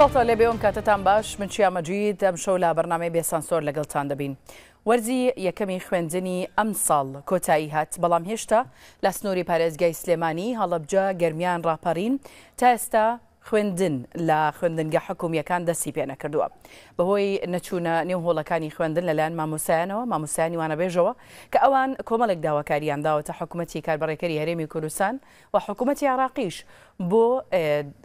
ساڵتە لێ بێوم کاتتان باش من چیامەجید ئەم شەو لا بەرنامەی بێسانسۆر لەگەڵتان دەبین. وەرزی یەکەمی خوێندنی ئەم ساڵ کۆتایی هات بەڵام هێشتا لە سنووری پارێزگای سلێمانی هەڵەبجا گەرمیان ڕاپەڕین تا ئێستا خوێندن لە خوێندنگە حکوومیەکان دەستی پێ نەکردووە بەهۆی نەچوونە نێو هۆڵەکانی خوێندن لەلایەن مامۆسایانەوە مامۆسایانی وانە بێژەوە کە ئەوان کۆمەڵێک داواکاریان داوەتە حکوومەتی کاربڕێکەری هەرێمی کوردستان و حکوومەتی عراقیش بۆ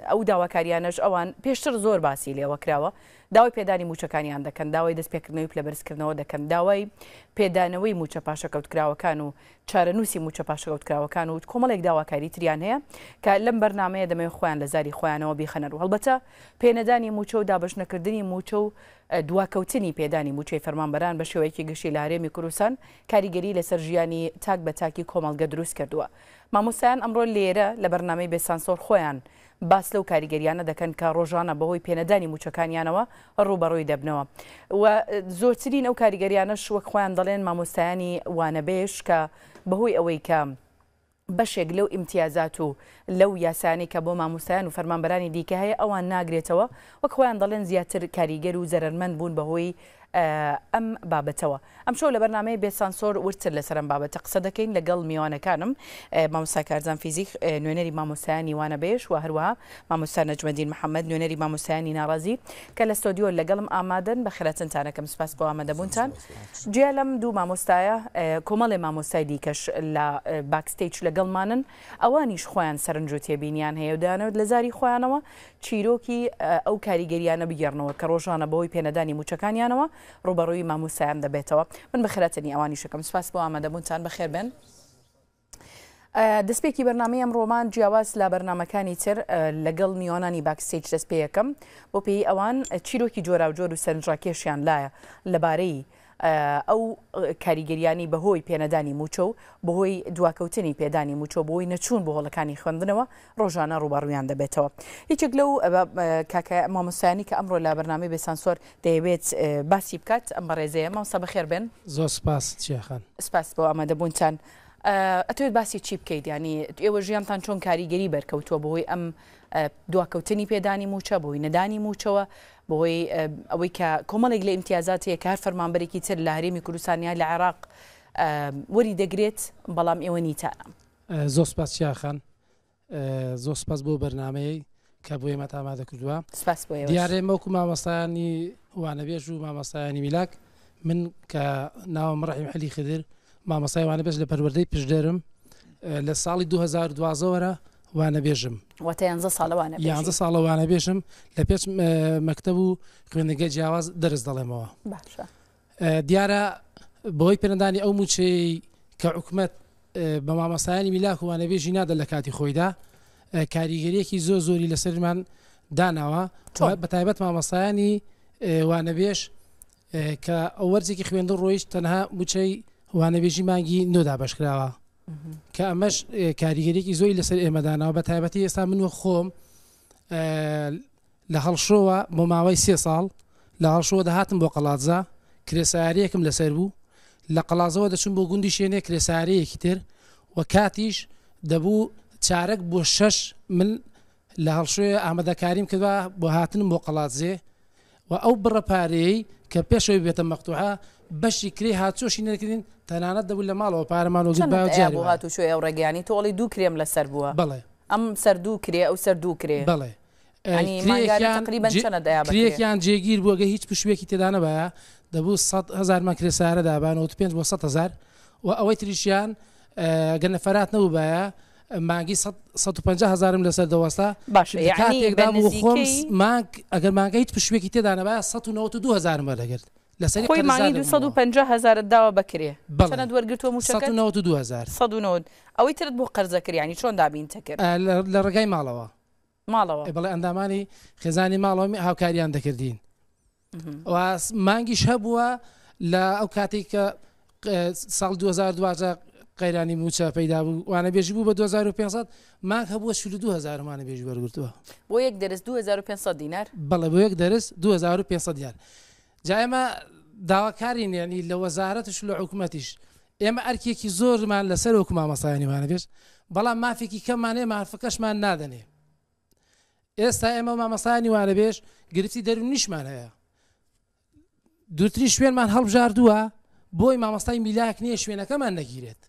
ئەو داواکاریانەش ئەوان پێشتر زۆر باسی لێوە کراوە داوای پێدانی موچەکانیان دەکەن داوای دەستپێکردنەوەی پلەبەرزکردنەوە دەکەن داوای پێدانەوەی موچە پاشەکەوتکراوەکان و چارەنووسی موچە پاشەکەوتکراوەکان و کۆمەڵێک داواکاری تریان هەیە کە لەم بەرنمەیە دەمەوێت خۆیان لە زاری خۆیانەوە بیخەنەر و هەڵبەتە پێنەدانی موچە و دابشنەکردنی موچە و دواکەوتنی پێدانی موچەی فەرمانبەران بە شێوەیەکی گەشتی لە هەرێمی کوردستان کاریگەری لەسەر ژیانی تاک بە تاکی کۆمەڵگە دروست کردووە. مامۆسایان ئەمڕۆ لێرە لە بەرنامەی بێسانسۆر خۆیان باس لەو کاریگەریانە دەکەن کە ڕۆژانە بەهۆی پێنەدانی موچەکانیانەوە ڕوبەڕۆی دەبنەوە و زۆرترین ئەو کاریگەریانە شوەک خۆیان دەڵێن مامۆستایانی وانەبێش کە بەهۆی ئەوەی کە بەشێک لەو ئیمتیازات و لەو یاسانی کە بۆ مامۆستایان و فەرمانبەرانی دیکە هەیە ئەوان ناگرێتەوە وەک خۆیان دەڵێن زیاتر کاریگەر و زەرمەند بوون بەهۆی ئەم بابەتەوە ئەم شو لە بەرنمەی بێ سانسۆر ورتر لە سەرم بابەتە قسە دەکەین لەگەڵ میوانەکانم مامۆسا کارزان فیزیک نوێنەری مامۆسایانی وانە بێش و هەروە مامۆسا نەجمەدین محەممەد نوێنەری مامۆسایانی ناڕازی کە لە ستۆدیۆ لەگەڵم ئامادەن بە خێرەتنتانەکەم سپاس بۆ ئامادەبوونتان جیا لەم دوو مامۆستایە کۆمەڵێ مامۆسای دیکەش لە باکستیج لەگەڵمانن ئەوانیش خۆیان سەرنج و تێبینیان هەیە دانەوێت لە زاری خۆیانەوە چیرۆکی ئەو کاریگەریانە بگەڕنەوە کە ڕۆژانە بەوەی پێنەدانی موچەکانیانەوە ڕوبەڕووی مامۆسایان دەبێتەوە من بەخرەتنی ئەوانی شەکەم سپاس بۆ ئامادەبوونتان بەخێر بن. دەستپێکی بەنامەیەم ڕۆمان جیاواز لا بەرنمەکانی تر لەگەڵ میۆنانی باکسیج دەستپێیەکەم بۆ پێی ئەوان چیرۆکی جۆرا و جۆر و سەرنجڕاکێشیان لایە لەبارەی ئەو کاریگەریانی بەهۆی پێنەدانی موچە و بەهۆی دواکەوتنی پێدانی موچۆ بۆی نەچوون بە هۆڵەکانی خوێندنەوە ڕۆژانە ڕووباڕویان دەبێتەوە هیچێک لەو کاکە مامۆسایانی کە ئەمڕۆ لە بەرنامی بێسانسۆر دەیەوێت باسی بکات ئەمە ڕێزەیە ماوسە بەخێر بێن زۆر سپاس چێخان سپاس بۆ ئەمەدەبوونتان. ئەتوێت باسی چی بکەیت ینی ئێوە ژیانتان چۆن کاریگەری بەرکەوتووە بەهۆی ئەم دواکەوتنی پێدانی موچە بۆی نەدانی موچەوە بۆی ئەوەی کە کۆمەڵێک لە امتیازاتی کار فەرمانبەرێکی تر لە هەرێمی کوردستانیا لە عێراق وەری دەگرێت بەڵام ئێوە نیتانە زۆر سپاس چیاخان زۆر سپاس بۆ بەرنمەیە کە بۆ ئێمە ئامادە کردووە دیارێ مەوکو مامەستایانی وانەبێژ و مامەستایانی میلاک من کە ناوم ڕحیم علی خدر مامەسایوانە بێش لە پەروەدەی پشدەرم لە ساڵی 2012وەرە وانە بێژم وتەیانزە ساڵەوانە یانزە ساڵەوانە بێژم لە پێش مەکتتەب و خوێنەگە جیاواز دەرز دەڵێمەوە دیارە بۆی پەرندانی ئەو موچەی کە حکومت بە مامەسایانی میلاکووانە بێژی نادە لە کاتی خۆیدا کاریگەریەکی زۆ زۆری لەسەرمان داناوە بەتایبەت مامەسایانی وانەبێش کە ئەو وەرزێکی خوێندە ڕۆیشت تەنها موچەی وانەبێژی مانگی نۆدا بەشکراوە کە ئەمەش کاریگەریێکی زۆی لەسەر ئێمەدانەوە بە تایبەتی ئێستا منوە خۆم لە هەڵشەوە بۆ ماوەی سێ ساڵ لە هەڵشەوە دەهاتم بۆ قەڵاتزا کرێساریەکم لەسەر بوو لە قەڵازەوە دەچم بۆ گوندی شوێنێ کرێساریەکی تر و کاتیش دەبوو چارەک بۆ شەش من لە هەڵشوێ ئامادەکاریم کردوە بۆ هاتنم بۆ قەڵاتزێ و ئەو بڕە پارەیەی کە پێشەوەی بێتە مەقتوعە بەشی کرێ هاچۆشی نەکردین تەنانەت دەبوو لە ماڵەوە پارەمان و بۆ هاتو شوێ ئەو ڕێگەیانی تۆڵی دوو کرێم لەسەر بووە بڵێ ئەم سەردوو کرێ ئەو سەردوو کرێ بڵێ کرێکیان جێگیر بووگە هیچ پشوێکی تێدانە بە دەبوو 1000 مەکرێسارە دابانەوە 5 بۆ 1000 و ئەوەی تریشیان گەنەفرات نەبوو بە مانگی 1500هزارم لەسەر دەوەستا باشێکدام و خۆم مانگ ئەگەر مانگە هیچ پشوێکی تێدانە بە 1992 هزار مەرەگرت لەسەر خۆی مانی 250 هزار داوا بکرێ بەە دووەرگتووە موشەکە ئەوەی ترت بۆ قەرزەکریانی چۆن دابین تەکرد لە ڕگەی ماڵەوە ماڵەوە بڵێ ئەندامانی خێزانی ماڵەوەمی هاوکاریان دەکردین مانگیش هەبووە لە ئەو کاتێک کە ساڵ 2020 قەیرانی موچە پیدا بوو وانە بێژ بوو بە 2500 ماک هەبووە شو 2000مانە بێژ بەرگرتووە بۆ یەک دەرس 2500 دینار بەڵە بۆ یەک دەرس 2500 دیار جا ئێمە داواکارین یعنی لە وەزارەتش لە حکوومەتیش ئێمە ئەرکێکی زۆرمان لەسەر و کومامەسایانیمانە بێش بەڵام مافێکی کەممانێ مافەکەشمان نادەنێ ئێستا ئێمە مامەسانی وانە بێش گرفتی دەرو نیشمان هەیە دووتری شوێنمان هەڵبژاردووە بۆی مامەستای میلاک نییە شوێنەکەمان نەگیرێت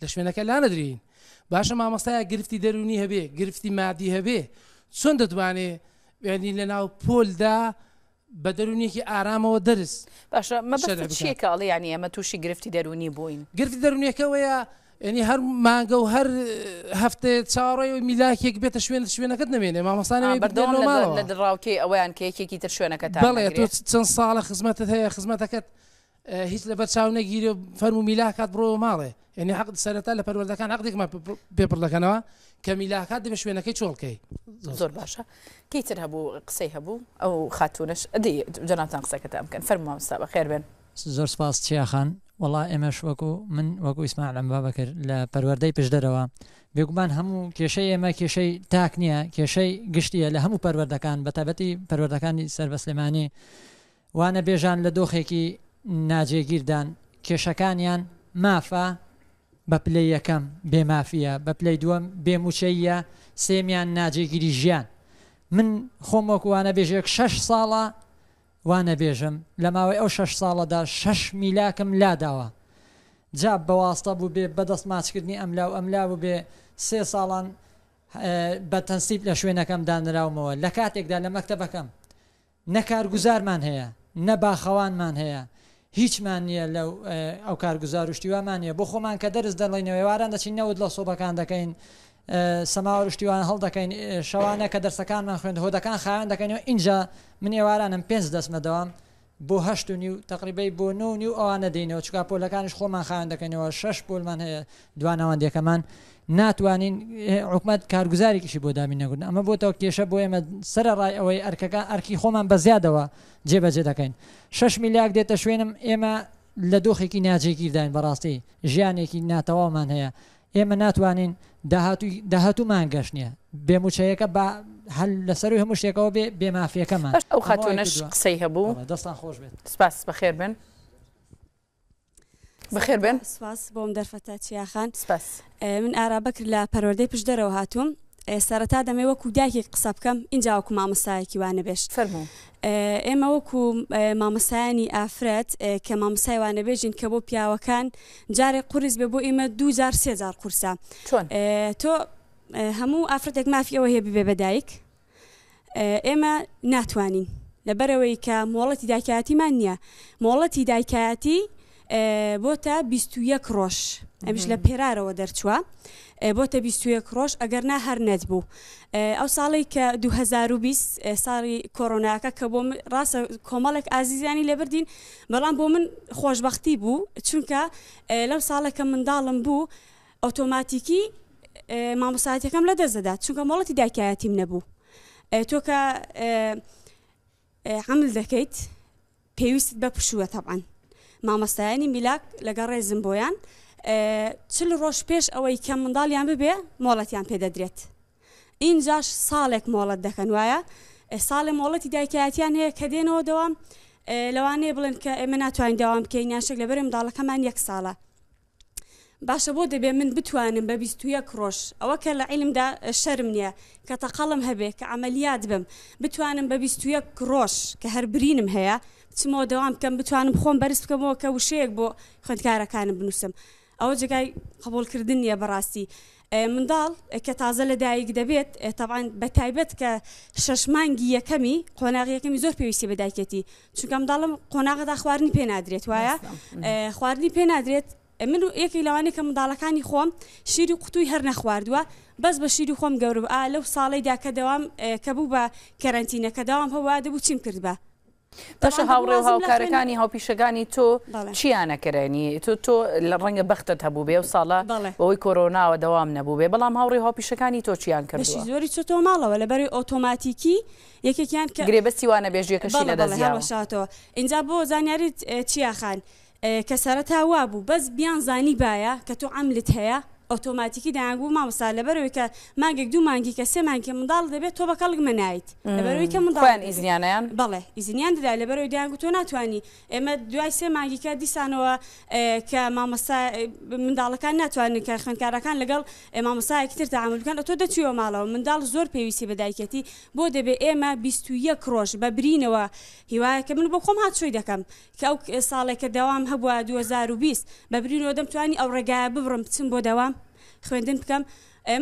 لە شوێنەکە لا نەدرین باشە مامەستایە گرفتی دەرونی هەبێ گرفتی مادی هەبێ چۆن دەتوانێ وێنی لە ناو پۆلدا بە دەرونیەکی ئارامەوە دەرس باشە مەشێکڵی ینی ئەمە تووشی گرفتی دەرونی بووین گرفتی دەرونیەکەوەیە ینی هەر ماگە و هەر هەفتێ چاڕێ و میلاکێک بێتە شوێن شوێنەکەت نمێنێ مامەستانی بەردەوام لە دراوکەی ئەویان کەیەکێکی تر شوێنەکەت بڵێ تۆ چەند ساڵە خزمەتت هەیە خزمەتەکەت هیچ لەبەر چاو نەگیری فەرمو میلاکات بڕۆ ماڵێ یعنی حق سەرەتا لە پەروەردەکان عقدێکمە پێپڕدەکەنەوە کە میلاکات دەبێ شوێنەکەی چۆڵکەی زۆر باشە کەیتر هەبوو قسەی هەبوو ئەو خاتونش ئەدی جەناتان قسەکەتە ئەمکەن فەرمامستا بە خێر بێن زۆر سپاس چیاخان وڵا ئێمەش وەکو من وەکو ئیسمان ئەم بابەکرد لە پەروەەردەی پشدەرەوە بێگومان هەموو کێشەی ئێمە کێشەی تاک نییە کێشەی گشتیە لە هەموو پەروەردەکان بەتابەتی پەروەردەکانی سربەسلێمانی وانە بێژان لە دۆخێکی ناجێگیردان کێشەکانیان مافا بە پلەی یەکەم بێمافە بە پلەی دووەم بێموچەیە سێمیان ناجێگیری ژیان من خۆم وەکووانە بێژێک شش ساڵە وانە بێژم لە ماوەی ئەو شش ساڵەدا شش میلاکم لاداوە جا بەواستە بوو بێ بەدەست ماچکردنی ئەملا و ئەملا بوو بێ سێ ساڵان بە تەنسیب لە شوێنەکەم دانراومەوە لە کاتێکدا لە مەکتتەبەکەم نەکار گوزارمان هەیە نەباخەوانمان هەیە هیچمان نییە لەو ئەو کارگوزار شتیوانمان نیە بۆ خۆمان کە دەرز دەڵێنەوەێواران دەچینەوەت لە سۆبەکان دەکەین سەماوەشتیوان هەڵ دەکەین شەوانە کە دەرسەکانمان خوێن هۆدەکان خاوێن دەکەینەوە اینجا من ێوارانم پێنج دەسمە دەوام بۆ هەشت و نی و تقریبی بۆ نو نی و ئەوانە دەینەوە چکا پۆلەکانش خۆمان خاوێن دەکەینەوە شش پۆلمان هەیە دوانەوەندێکەکەمان ناتوانین حکومت کارگوزاریکیشی بۆ دامی نەگرن ئەمە بۆتەوە کێشە بۆ ئێمە سرە ڕای ئەوەی ئەرکەکە ئەرکی خۆمان بە زیادەوە جێبەجێ دەکەین 6 میلیارد دێتە شوێنم ئێمە لە دۆخێکی ناجێگیرداین بەڕاستی ژیانێکی ناتەوامان هەیە ئێمە ناتوانین داهاتومان گەشتنیە بێموچەیەەکە بە هەل لەسەر و هەموو شتێکەوە بێ بێمافیەکەمان ئەو خاتونەش قسەی هەبوو دەستان خۆش بێت سپاس بەخێر بن. بەخێر بن سپاس بۆم دەرفەتە چیاخان سپاس من ئارابەکر لە پەرۆردەی پشت دەرەوە هاتووم سەرەتا دەمێ وەکو داکی قسە بکەم اینجا وەکو مامەسایەکی وانەبێش فەرمو ئێمە وەکو مامەسایانی ئافرەت کە مامەسای وانەبێژین کە بۆ پیاوەکان جارێک قورس بێ بۆ ئێمە دو جار سێجار قورسە چۆن تۆ هەموو ئافرەتێک مافیەوە هەیە ببێ بەدایک ئێمە ناتوانین لەبەرەوەی کە مۆڵەتی دایکایەتیمان نییە مۆڵەتی دایکایەتی بۆ تا 21 ڕۆژ ئەمیش لە پێرارەوە دەرچووە بۆ تە 21 ڕۆژ ئەگەر نا هەر نەت بوو ئەو ساڵی کە 2020 ساڵی کۆرۆناکە کە بۆ ڕاستە کۆمەڵێک ئازیزیانی لێبدین بەڵام بۆ من خۆشببختی بوو چونکە لەو ساڵەکە منداڵم بوو ئۆتۆماتیکی مامۆسااتەکەم لە دەزدات چونکە مڵەتی داکایەتیم نەبوو تۆکە حمل دەکەیت پێویست بە پشووە تەبان مامەستایانی میلاک لەگەڵ ڕێزم بۆیان چل ڕۆژ پێش ئەوەی کە منداڵیان ببێ مۆڵەتیان پێدەدرێت اینجاش ساڵێک مۆڵەت دەکەن وایە ساڵێ مۆڵەتی دایکایەتیان هەیە کە دێنەوە دەوام لەوانەیە بڵن کە ئێمە ناتوانین داوام بکەین یاشێک لەبەر منداڵەکەمان یەک ساڵە باشە بۆ دەبێ من بتوانم بە 21 ڕۆژ ئەوە کە لە عیلمدا شەرم نییە کە تەقەڵم هەبێ کە ئەعملیات بم بتوانم بە 21 ڕۆژ کە هەربرینم هەیە چمەوە دەوام بکەم بتوانم خۆم بەرز بکەمەوە کە وشەیەک بۆ خوندکارەکانم بنووسم ئەوە جگای قبولکردن نیە بەڕاستی منداڵ کە تازە لە دایک دەبێت تاوان بە تایبەت کە شەشمانگی یەکەمی قۆناغ یەکەمی زۆر پێویستی بەدایکەتی چونکە منداڵم قۆناغدا خواردنی پێ نادرێت وایە خواردنی پێ نادرێت من و یەکی لەوانی کە منداڵەکانی خۆم شیری قوتوی هەر نەخواردووە بەس بە شیری خۆم گەورە لەو ساڵیدا کە دەوام کە بوو بە کەرەنتینەکە داوام هەوا دەبوو چیم کردبە باشە هاوڕێ هاوکارەکانی هاوپیشەکانی تۆ چیانەکەرێنی تۆ تۆ لە ڕەنگە بەختت هەبوو بێ و ساڵە بەوەی کۆرۆناوە دەوام نەبوو بێ بەڵام هاوڕێ هاوپیشەکانی تۆ چیان کرد زۆری چ تۆ ماڵەوە لەبەری ئۆتۆماتیکی یەکێکیان کە گرێبەستیوانە بێژێکەشی لەدەزیەوە اینجا بۆ زانیاری چیاخان کە سەرەتا وا بوو بەس بیان زانی باە کە تۆ عملت هەیە ئۆتۆماتیکی داگو مامەسا لەبەرەوەی کە مانگێک دوو مانگی کە سێ مانگی منداڵ دەبێت تۆ بەکەڵک منایت لەبەرەوەی کە منداڵیان ئیزنیانیان بڵێ ئیزنیان دەدا لەبەرەوەی داگو تۆ ناتوانانی ئێمە دوای سێ مانگی کە دیسانەوە کە مامەسا منداڵەکان ناتوانن کە خوێنکارەکان لەگەڵ مامەسایەکی تر تعاملکان تۆ دەچوە ماڵەوە منداڵ زۆر پێویستی بەدایکەتی بۆ دەبێت ئێمە 21 ڕۆژ بە برینەوە هیوایەکە من بۆ خۆم هاتشوی دەکەم کە ئەو ساڵێکە داوام هەبووە 2020 بە برینەوە دەمتوانی ئەو ڕێگایە ببڕم بچم بۆ داوام خوێندن بکەم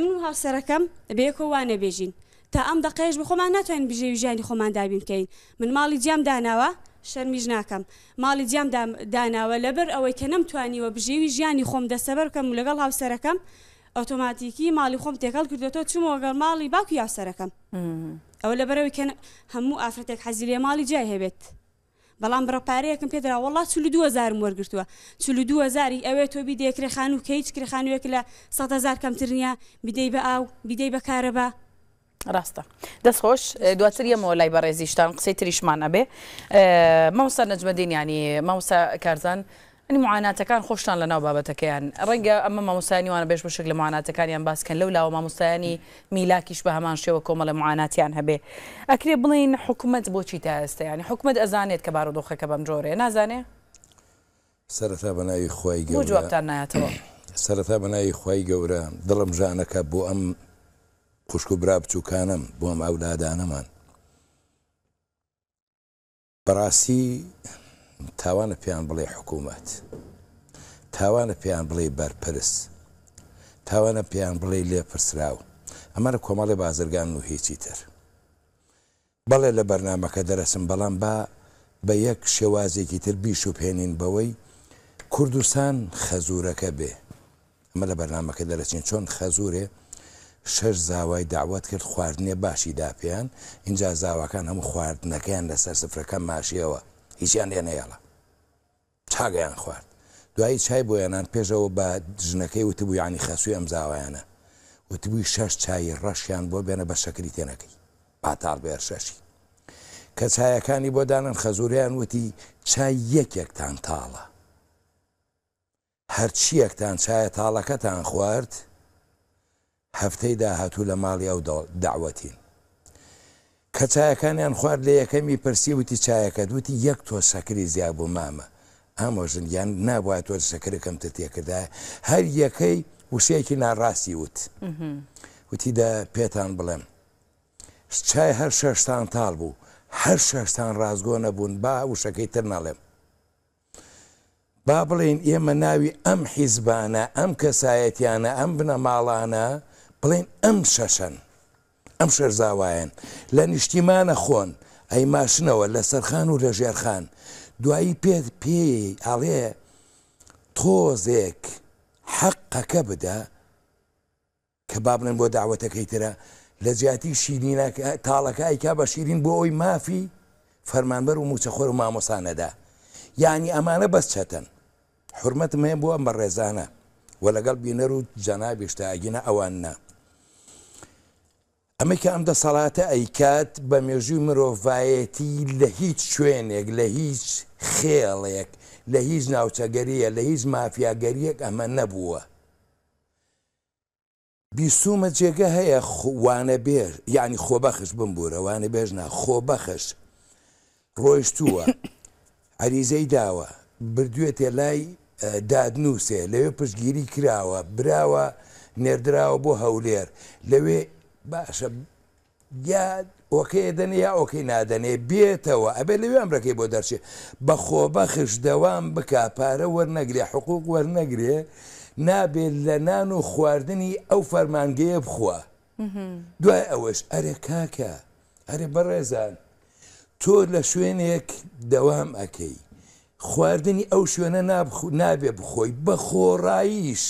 من و هاوسەرەکەم بەیەکۆ وانە بێژین تا ئەم دقەیش بخۆمان ناتوانین بژێوی ژانی خۆمان دابین بکەین من ماڵی جیام داناوە شەرمیژ ناکەم ماڵی جیام داناوە لەبەر ئەوەی کە نەمتوانیوە بژێوی ژیانی خۆم دەسەبەر بکەم و لەگەڵ هاوسەرەکەم ئۆتۆماتیکی ماڵی خۆم تێکەڵ کردێتەوە چمەوەگەڵ ماڵی باکو یاسەرەکەم ئەوە لەبەرەوەی کە هەموو ئافرەتێک حەزیلێ ماڵی جای هەبێت. بەڵام بڕپارەیەکم پێدرا وڵا چلو 2000 وەرگتووە چلو 2000ی ئەوێ تۆ بی دێکرێخان و کە هیچ کرێخانوێک لە 100هزار کەمترنیە بیدەی بە ئاو بیدەی بە کارەبە ڕاستە دەستخۆش دواتر یەمەوە لای بەڕێزیشتان قسەی تریشمانە بێ مەوسا نەجمەدینیانی مەوسا کارزان ئەنی معاناتەکان خۆشتان لە ناو بابەتەکەیان ڕەنگە ئەمە مامۆستایانیوانە بێش بشک لە معاناتەکانیان باسکەن لەو لاوە مامۆستایانی میلاکیش بە هەمان شێوە کۆمە لە معاناتیان هەبێ ئەکرێ بڵین حکوومەت بۆچی تا ئێستایانی حکوومەت ئەزانێت کە بارودۆخەکە بەم جۆرێ نازانێ سەرەتا بەناوی خۆی گەور جوابتان نایاتەوە سەرەتا بەناوی خی گەورە دڵم ژانەکە بۆ ئەم خوشک و برا بچووکانم بۆ ئەم ئەولادانەمان بەڕاستی تاوانە پێیان بڵێ حکوومەت تاوانە پێیان بڵێ بەرپرس تاوانە پێیان بڵێ لێپرسراو ئەمەرە کۆمەڵی بازرگان و هیچی تر بەڵێ لە بەرنمەکە دەرەسم بەڵام با بە یەک شێوازێکی تر بیش و پێێنین بەوەی کوردستان خەزورەکە بێ ئەمە لە بەرنمەکە دەرەچین چۆن خەزورێ شەش زاوای داوت کرد خواردنێ باشی داپیان اینجا زاواکان هەموو خواردنەکەیان لەسەر سفرەکە ماشیەوە هیچیان لێنەیەڵە چاگەیان خوارد دوایی چای بۆیانان پێشەوە بە ژنەکەی وتبوو ینی خەسووی ئەمزاوایانە وتبووی شەش چای ڕەشیان بۆ بێنە بە شەکری تێنەکەی پاتال بێر شەشی کە چایەکانی بۆ دانن خەزوریان وتی چای یەکێکتان تاڵە هەرچیەکتان چایە تاڵەکەتان خوارد هەفتەی داهاتوو لە ماڵی ئەو داوەتین کەچایەکانیان خوارد لە یەکەمی پرسی وتی چایەکە دوتی یەک تۆ سەکری زیا بۆ مامە ئامۆژنیان نابات تۆ سەکرەکەم تە تێکردای هەر یەکەی وشەیەکی ناڕاستی وت وتیدا پێتان بڵێم چای هەر شەشتان تاال بوو هەر شەشتان ڕازگۆ نەبوون با وشەکەی تر ناڵێم با بڵێن ئێمە ناوی ئەم حیزبانە ئەم کەسایەتیانە ئەم بنە ماڵانە بڵێن ئەم شەشەن ئەم شەرزاوایەن لە نیشتیمانە خۆن ئەی ماشنەوە لە سەرخان و لەژێرخان دوایی پێت پێی ئاڵێ تۆزێک حەقەکە بدە کە با بڵێن بۆ داوەتەکەی ترە لە زیاتی شیرینە تاڵەکایکا بە شیرین بۆ ئەوی مافی فەرمانبەر و موچەخۆر و مامۆسانەدا یعنی ئەمانە بەس چەتەن حرمەت مێ بۆ ئەم بە ڕێزانە وە لەگەڵ بینەر و جەنابیشتاگینە ئەوانە ئەمە کە ئەم دەسەڵاتە ئەیکات بە مێژووی مرۆڤایەتی لە هیچ شوێنێک لە هیچ خێڵێک لە هیچ ناوچەگەریە لە هیچ مافیاگەریەک ئەمە نەبووە. بیسومە جێگە هەیە وانە بێر یعنی خۆبەخش بمبورەوانە بێژنا خۆبەخش ڕۆیشتووە عریزەی داوە بردوێتێ لای دادنووسێ لەوێ پشتگیری کراوە براوە نێردراوە بۆ هەولێر لەوێ باشە یا ئۆکێ دەنێ یا ئۆکەی نادەنێ بێتەوە ئەبێ لەوێن ڕێکی بۆ دەرچێت بە خۆبەخش دەوام بک پارە وەرنەگرێ حقوق وەرنەگرێ نابێت لە نان و خواردنی ئەو فەرمانگەیە بخوا دوای ئەوەش ئەرێ کاکە هەرێ بەڕێزان تۆ لە شوێنێک دەوام ئەەکەی خواردنی ئەو شوێنە نابێ بخۆی بە خۆڕاییش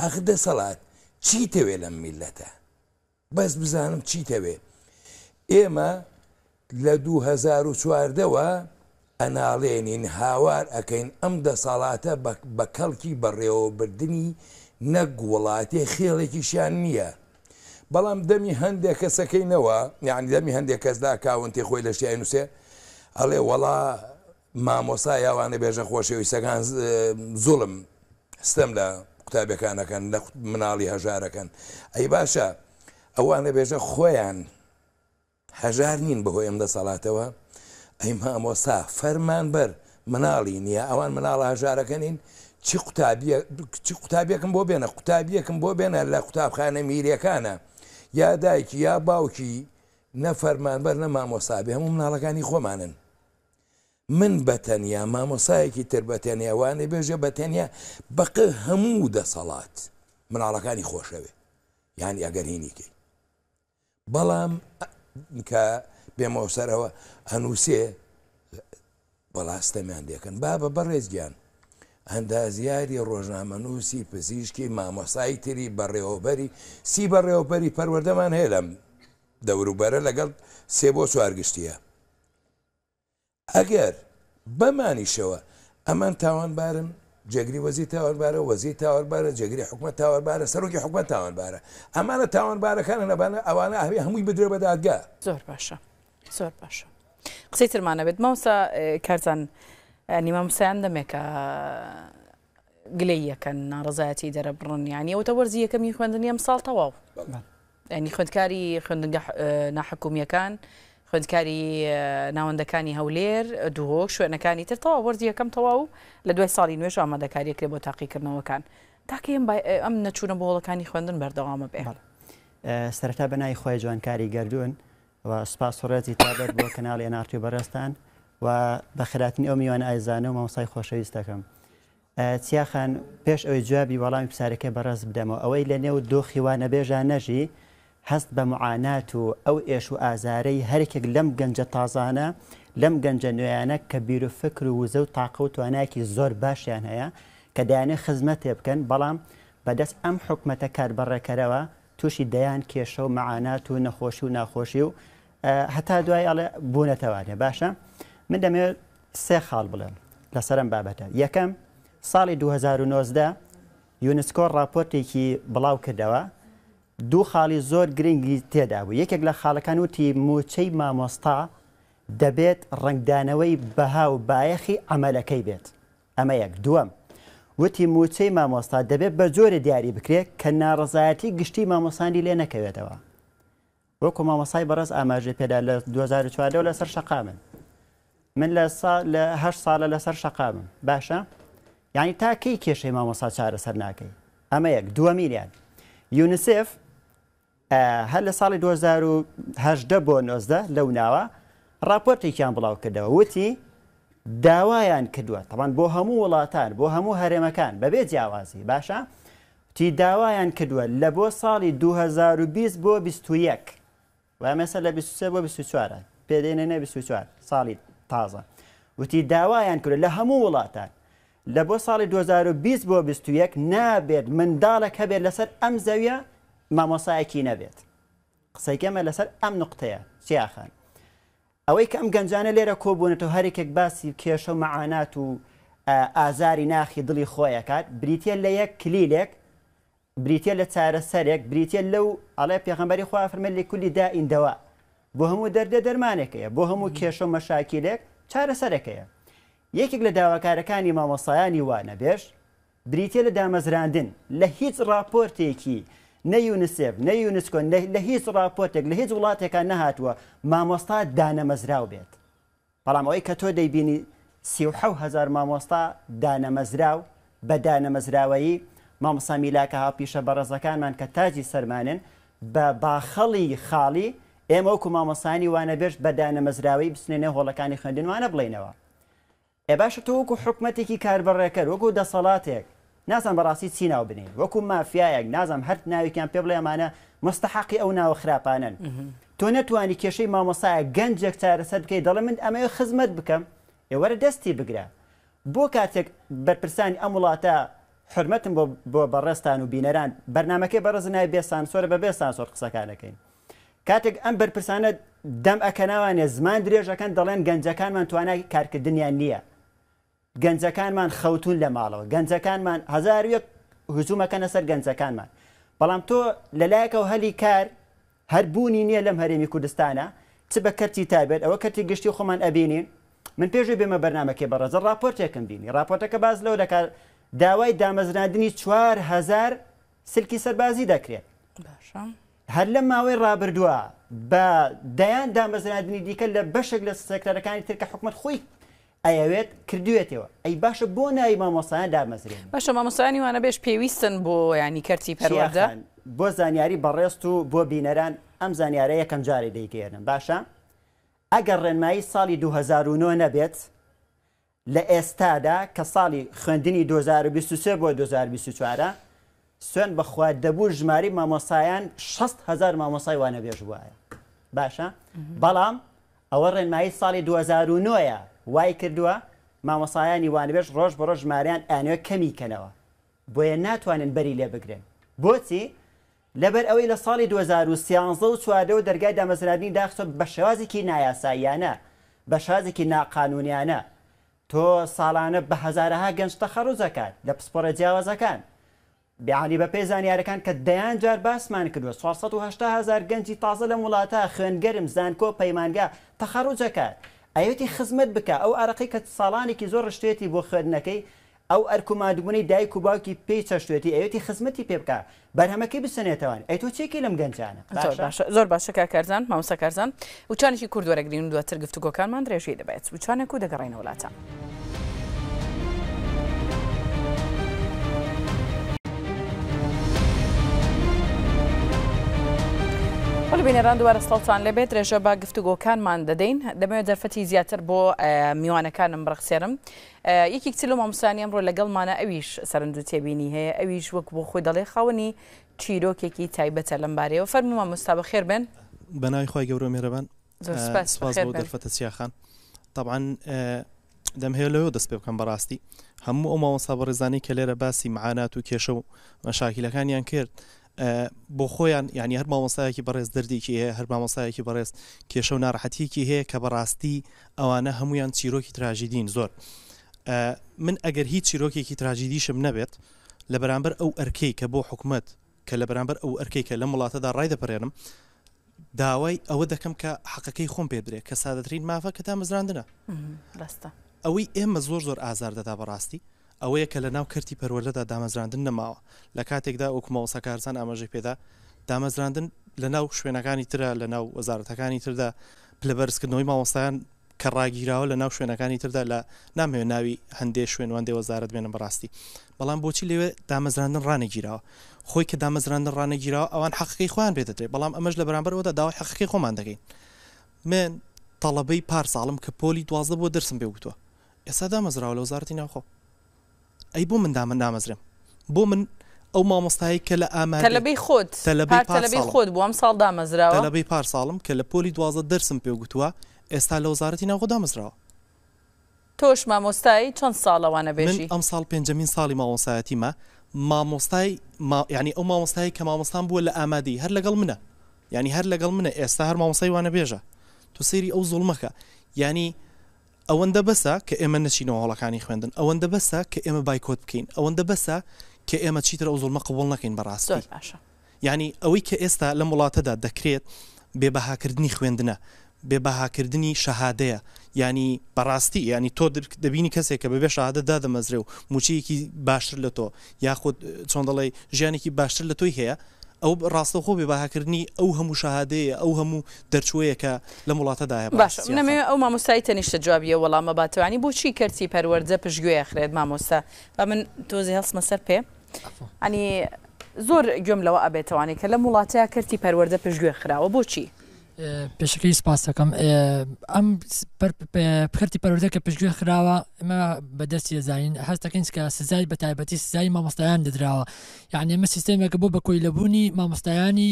ئەخ دەسەڵات چی تەوێ لەم میلەتە بەس بزانم چیتەوێ ئێمە لە 2014ەوە ئەناڵێنین هاوار ئەەکەین ئەم دەسەڵاتە بە کەڵکی بەڕێوەبردننی نەک وڵاتێ خێڵێکیشیان نییە بەڵام دەمی هەندێک کەسەکەینەوە یعنی دەمی هەندێک کەسدا کاونتی خۆی لە شیای نووسێ ئەڵێ وەڵا مامۆسا یاوانە بێژە خۆشەویستەکان زوڵم ستەم لە قوتابەکانەکەن مناڵی هەژارەکەن ئەی باشە ئەوان دەبێژە خۆیان هەژار نین بەهۆی ئەم دەسەڵاتەوە ئەیم هامۆسا فەرمان بەر مناڵی نییە ئەوان مناڵ هەژارەکەنین چی قوتابیەکەم بۆ بێنە قوتابیەکەم بۆ بێنە لە قوتابخانە میریەکانە یا دایکی یا باوکی نەفەرمان بەر نە مامۆسابێ هەموو مناڵەکانی خۆمانن من بەتەنیا مامۆسایەکی تر بەتەنیاوانێ بێژە بەتەنیا بەقە هەموو دەسەڵات مناڵەکانی خۆشەوێ یان ئەگەر هینیکەی بەڵام کە بێمەوسەرەوە هەنووسێ بەڵاستەمیان دێکن با بە بەڕێزگیان هەندازیاری ڕۆژنامەنووسی پزیشکی مامۆسای تری بەڕێوەبەری سی بەڕێوەبەری پەروەردەمان هەیە لەم دەوروبەرە لەگەڵ سێ بۆ سوارگشتیە ئەگەر بەمانیشەوە ئەمان تاوانبارم جگری جگری باره باره حکمت جێگری باره تاوانبارە حکمت تاوانبارە باره حکومە تاوانبارە سەرۆکی حکومە تاوانبارە ئەمانە تاوانبارەکانە نەبانە ئەوانە هەوی هەمووی بدرێ بەدادگا زور باشه زۆر باشە قسەی ترمانە بێت ماوسا اه، کارزان اه، نیمەموسیان دەمێکە گلەی یەکەن ناڕزایەتی دەرە بڕن یانی ئەوتە وەرزی یەکەمی خوێندنی ئەم ساڵ تەواو ینی خوندکاری خوێندنگە اه، ناحکومیەکان. خوێندکاری ناوەندەکانی هەولێر دووهۆک شوێنەکانی ترتەوا وەرزی یەکەم تەواو لە دوای ساڵی نوێژ ئامادەکاریەکرێ بۆ تاقیکردنەوەکان تاکە ئەم نەچوونە بۆڵەکانی خوێندن بەردەوامە بێ سەرتا بەنای خۆی جوانکاری گردون و سپاسڕێتی تابێت بۆ کەناڵی ئەنارتی بەرەستان و بە خراتنی ئەو میوان ئایزانە و مامۆسای خۆشەویستەکەم چیاخان پێش ئەوی جوابی وەڵامی پسارەکە بەڕست بدەمەوە ئەوەی لە نێو دۆخیوانە بێژان نەژی هەست بە معانات و ئەو ئێش و ئازارەی هەرێکێک لەم گەنجە تازانە لەم گەنجە نوێیانە کە بیر و فکر و وزە و تاقە و توانایکی زۆر باشیان هەیە کە دایانێ خزمەت تێ بکەن بەڵام بەدەست ئەم حکومەتە کاربڕێکەرەوە تووشی دەیان کێشە و معانات و نەخۆشی و ناخۆشی و هەتا دوای ئەڵێ بوونەتەوانێ باشە من دەمێت سێ خاڵ بڵێن لەسەرم بابەتە یەکەم ساڵی 2009 یونسکۆ راپۆرتێکی بڵاو کردەوە دوو خاڵی زۆر گرنگی تێدا بوو یەکێک لە خاڵەکان وتی موچەی مامۆستا دەبێت ڕنگدانەوەی بەها و بایەخی ئەمەلەکەی بێت ئەمە یەک دووەم وتی موچەی مامۆستا دەبێت بە جۆرە دیاری بکرێت کە ناڕزایەتی گشتی مامۆسانی لێ نەکەوێتەوە وەکو مامۆسای بەڕز ئاماژێ پێدا لە 2004 لەسەر شقامن من لەه ساڵە لەسەر شقامم باشە یعنی تاکەی کێشەی مامۆسا چارەسەر ناکەی ئەمە یەک دووە میلیان یونسف هەر لە ساڵی 2010 بۆ 19 لەو ناوە راپۆرتێکیان بڵاوکردەوە وتی داوایان کردووە تەوان بۆ هەموو وڵاتان بۆ هەموو هەرێمەکان بەبێ جیاوازی باشە تی داوایان کردووە لە بۆ ساڵی 2020 بۆ 21 وامەسە لە 23 بۆ 24 پێدێنێنە 24 ساڵی تازە وتی داوایان کرد لە هەموو وڵاتان لە بۆ ساڵی 2020 بۆ 21 نابێت منداڵەکە بێت لەسەر ئەم زەویە مامۆسایەکی نەبێت قسەیکەمە لەسەر ئەم نقطەیە چیاخان ئەوەی کە ئەم گەنجانە لێرە کۆبوونەوە هەرێکێک باسی کێشە و مەعانات و ئازاری ناخی دڵی خۆیەکات بریتە لە یەک کلیلێک بریتە لە چارەسەرێک بریتە لەو ئەڵێ پێغمبەری خوافرمە لە کولی دائیندەوە بۆ هەموو دەردە دەرمانێکەیە بۆ هەموو کێشە و مەشاکیلێک چارەسەرەکەیە یەکێک لە داواکارەکانی مامۆسایانی وانە بێش بریتە لە دامەزراندن لە هیچ راپۆرتێکی نەیونسف نەیونسکۆ لە هیچ راپۆرتێک لە هیچ وڵاتێکە نەهاتووە مامۆستا دانەمەزراو بێت بەڵام ئەوەی کە تۆ دەیبینی هزار مامۆستا دانەمەزراو بە دانەمەزراوایی مامسا میلاکە هاپیشە بەڕێزەکانمان کە تاجی سەرمانن بە باخەڵی خاڵی ئێمە وکو مامەسانی وانە بێشت بە دانەمەزراوی بسنێنە هۆڵەکانی خوێندنوانە بڵینەوە. ئێ باشە تۆ وەکو حکومەتێکی کاربڕێکەر وەکو دەسەڵاتێک ناسان بەڕاستی چی ناو بنین وەکو مافیایەک نازم هەرت ناویان پێ بڵێمانە مستحقی ئەو ناوە خراپانن تۆ نەتوانی کێشەی مامۆسایە گەنجێک چارەسەر بکەیت دەڵە من ئەمەوە خزمەت بکەم ئێوەرە دەستی بگرە بۆ کاتێک بەرپرسانی ئەم وڵاتە حرمەتم بۆ بەڕێستان و بینەران بەرنمەکەی بەڕز نای بێسان سۆرە بە بێسان سۆر قسەکانەکەین کاتێک ئەم بەرپرسانە دەم ئەکەناوانێ زمان درێژەکەن دەڵێن گەنجەکانمان توانای کارکردنیان نییە گەنجەکانمان خەوتون لە ماڵەوە گەنجەکانمان هزار یەک هجوومەکەنە سەر گەنجەکانمان بەڵام تۆ لەلایەکە و هەلی کار هەربوونی نییە لەم هەرێمی کوردستانە چ بە کەرتی تابێت ئەوە کەتی گشتی خۆمان ئەبینین من پێش بێمە بەرنمەکێ بەڕێزە راپۆرتێکم بینی راپۆرتەکە باز لەو دەکات داوای دامەزراندنی 4هزار سلکی سەربازی دەکرێت هەر لە ماوەی ڕابردووە بە دەیان دامەزراندنی دیکە لە بەشێک لە سەکتەرەکانی ترکە حکومت خۆی ئەیەوێت کردوێتەوە ئەی باشە بۆ نایی مامۆسایان دامەزرێن باشە مامۆسایانی وانە بێش پێویستن بۆ ینی کەرتی پەروەدە بۆ زانیاری بەڕێست و بۆ بینەران ئەم زانیارە یەکەم جارێ دەیگەێنن باشە ئەگەر ڕێنمایی ساڵی 2009 نەبێت لە ئێستادا کە ساڵی خوێندنی 2023 بۆ 2024 سوێن بەخوا دەبوو ژماری مامۆسایان 6هزار مامۆسای وانە بێژ وایە باشە بەڵام ئەوە ڕێنمایی ساڵی 2009ە وای کردووە مامەسایانی وانبێش ڕۆژ بە ڕۆژ ماریان ئاانوە کەمیکەنەوە بۆیە ناتوانن بەری لێ بگرن بۆچی لەبەر ئەوەی لە ساڵی 2013 و چواردە و دەرگای دامەزرانی داخسۆ بە شێوازێکی نایاساییانە بە شازێکی ناقانونیانە تۆ ساڵانە بە هزارها گەنجتە خەڕوزەکان لە پسپۆرە جیاوازەکان بیانی بە پێی زانیارەکان کە دەیان جار باسمان کردووە 1970 هزار گەنجی تازە لە وڵاتە خوێنگەرم زانکۆ پەیمانگە تەخەڕوجەکە ئەوێتی خزمەت بکە ئەو عراقی کە ساڵانێکی زۆر ڕشتێتی بۆ خوێندنەکەی ئەو ئەرکومادبوونی دایک و باوکی پێی چەشتێتی ئەوێتی خزمەتی پێ بکە بەرهەمەکەی بسنێتەوەن ئەی تۆ چێکی لەم گەنجانە زۆر باشەکە کارزان مامسە کارزان وچانێکی کوردوەرەگرین دواتر گفتوگۆکانمان درێژی دەبێت وچانێک و دەگەڕێنە وڵاتە. بینێران دووارە سڵتان لەبێت درێژە با گفتوگۆکانمان دەدەین دەمەوێت دەرفەتی زیاتر بۆ میوانەکانم بڕخسێرم یەکی کچلو مامسانیم ڕۆ لەگەڵمانە ئەویش سەرنج و تێبینی هەیە ئەویش وەک بۆ خۆی دەڵێ خاوەنی چیرۆکێکی تایبەتە لەمبارەوە فەرمیمان مستابە خێر بن بەناوی خی گەورە مێرەبان دەرفەتە سیاخان طبعاان دەم هەیە لەوە دەست پێ بکەم بەڕاستی هەموو ئەو ماوەسا بەڕێزانی کە لێرە باسی معانات و کێشە و مەشاکیلەکانیان کرد بۆ خۆیان ینی هەر مامۆسایەکی بەڕێز دەردێکی هەیە هەر مامۆسایەکی بەڕێز کێشە و ناڕحەتیکی هەیە کە بەڕاستی ئەوانە هەمویان چیرۆکی تراژیدین زۆر من ئەگەر هیچ چیرۆکێکی تراژیدیشم نەبێت لە بەرامبەر ئەو ئەرکەی کە بۆ حکومت کە لە بەرامبەر ئەو ئەرکەی کە لە وڵاتەدا ڕای دەپەرێنم داوای ئەوە دەکەم کە حەقەکەی خۆم پێ درێ کە سادەترین مافە کە تا مزراندنە ڕاستە ئەوەی ئێمە زۆر زۆر ئازار دەدا بەڕاستی ئەوەیە کە لە ناو کردی پەروەەردا دامەزراندن نەماوە لە کاتێکدا وەکومەوەسە کارزان ئاماژەی پێدا دامەزراندن لە ناو شوێنەکانی ترە لە ناو وەزارەتەکانی تردا پلەبەرزکردنەوەی مامۆستایان کە ڕاگیراوە لە ناو شوێنەکانی تردا لە نامێ ناوی هەندێک شوێنوانندێ وەزارت بێنە بەڕاستی بەڵام بۆچی لەوێ دامەزراندن ڕانەگیراوە خۆی کە دامەزراندن ڕانەگیراوە ئەوان حقیقی خۆیان بێتێت بەڵام ئەمەش لە بەرامبەرەوەدا داوای حقیقی خۆمان دەگەین من تەڵەبەی پار ساڵم کە پۆلی دوازدە بۆ دەرسم پێ وتوە ئێستا دامەزراوە لە وەزارەتی ناوخۆ ئەی بۆ مندا من دامەزرم بۆ من ئەو مامۆستایی کە لە ئامە لەبی خۆت لەبی خۆت بۆم ساڵ دامەزراوە لەبی پار ساڵم کە لە پۆلی دوازە دەرسم پێ گوتووە ئێستا لە وزارەتی ناوخۆدا مزراوە تۆش مامۆستایی چەند ساڵەوانە بێژی ئەم ساڵ پێنجمین ساڵی ماوەسایەتیمە مامۆستای ینی ئەو مامۆستایی کە مامۆستان بووە لە ئامادی هەر لەگەڵ منە ینی هەر لەگەڵ منە ئێستا هەر مامۆسای وانە بێژە تو سری ئەو زوڵمەکە ینی ئەوەندە بەسە کە ئێمە نەچینەوە هەڵەکانی خوێندن ئەوەندە بەسە کە ئێمە بایکۆت بکەین ئەوەندە بەسە کە ئێمە چیتر ئەو زۆڵمە قوڵ نەکەین بەڕاستی ینی ئەوەی کە ئێستا لەم وڵاتەدا دەکرێت بێبەهاکردنی خوێندنە بێبەهاکردنی شەهادەیە ینی بەڕاستی ینی تۆ دەبینی کەسێک کە بەبێ شەهادەدا دەمەزرێ و موچەیەکی باشتر لە تۆ یاخود چۆن دەڵی ژیانێکی باشتر لە تۆی هەیە ئەو ڕاستەخۆ بێ باهاکردنی ئەو هەموو شاهادەیە ئەو هەموو دەرچوەیەکە لە وڵاتەداە باش نامێ ئەو مامۆستای تەنیشتە جوابیە وەڵامە باتوانی بۆچی کەرتی پەروەەردە پشتگوێ خرێت مامۆستا بە من تۆزی هەڵسمە سەر پێ ئەنی زۆر گوێم لەوە ئەبێتوانانی کە لە وڵاتەیە کەرتی پەروەەردە پشتگوێ خراوە بۆچی پێشەکەی سپاس دەکەم ئەم پرتی پەرودە کە پشتگوێ خراوە ئمە بەدەستی زانین هەستەکەین کە سزای بە تایبەتی سزای مامۆستایان دەدراوە یعنی ئمە سیستمێکە بۆ بە کۆی لەبوونی مامۆستایانی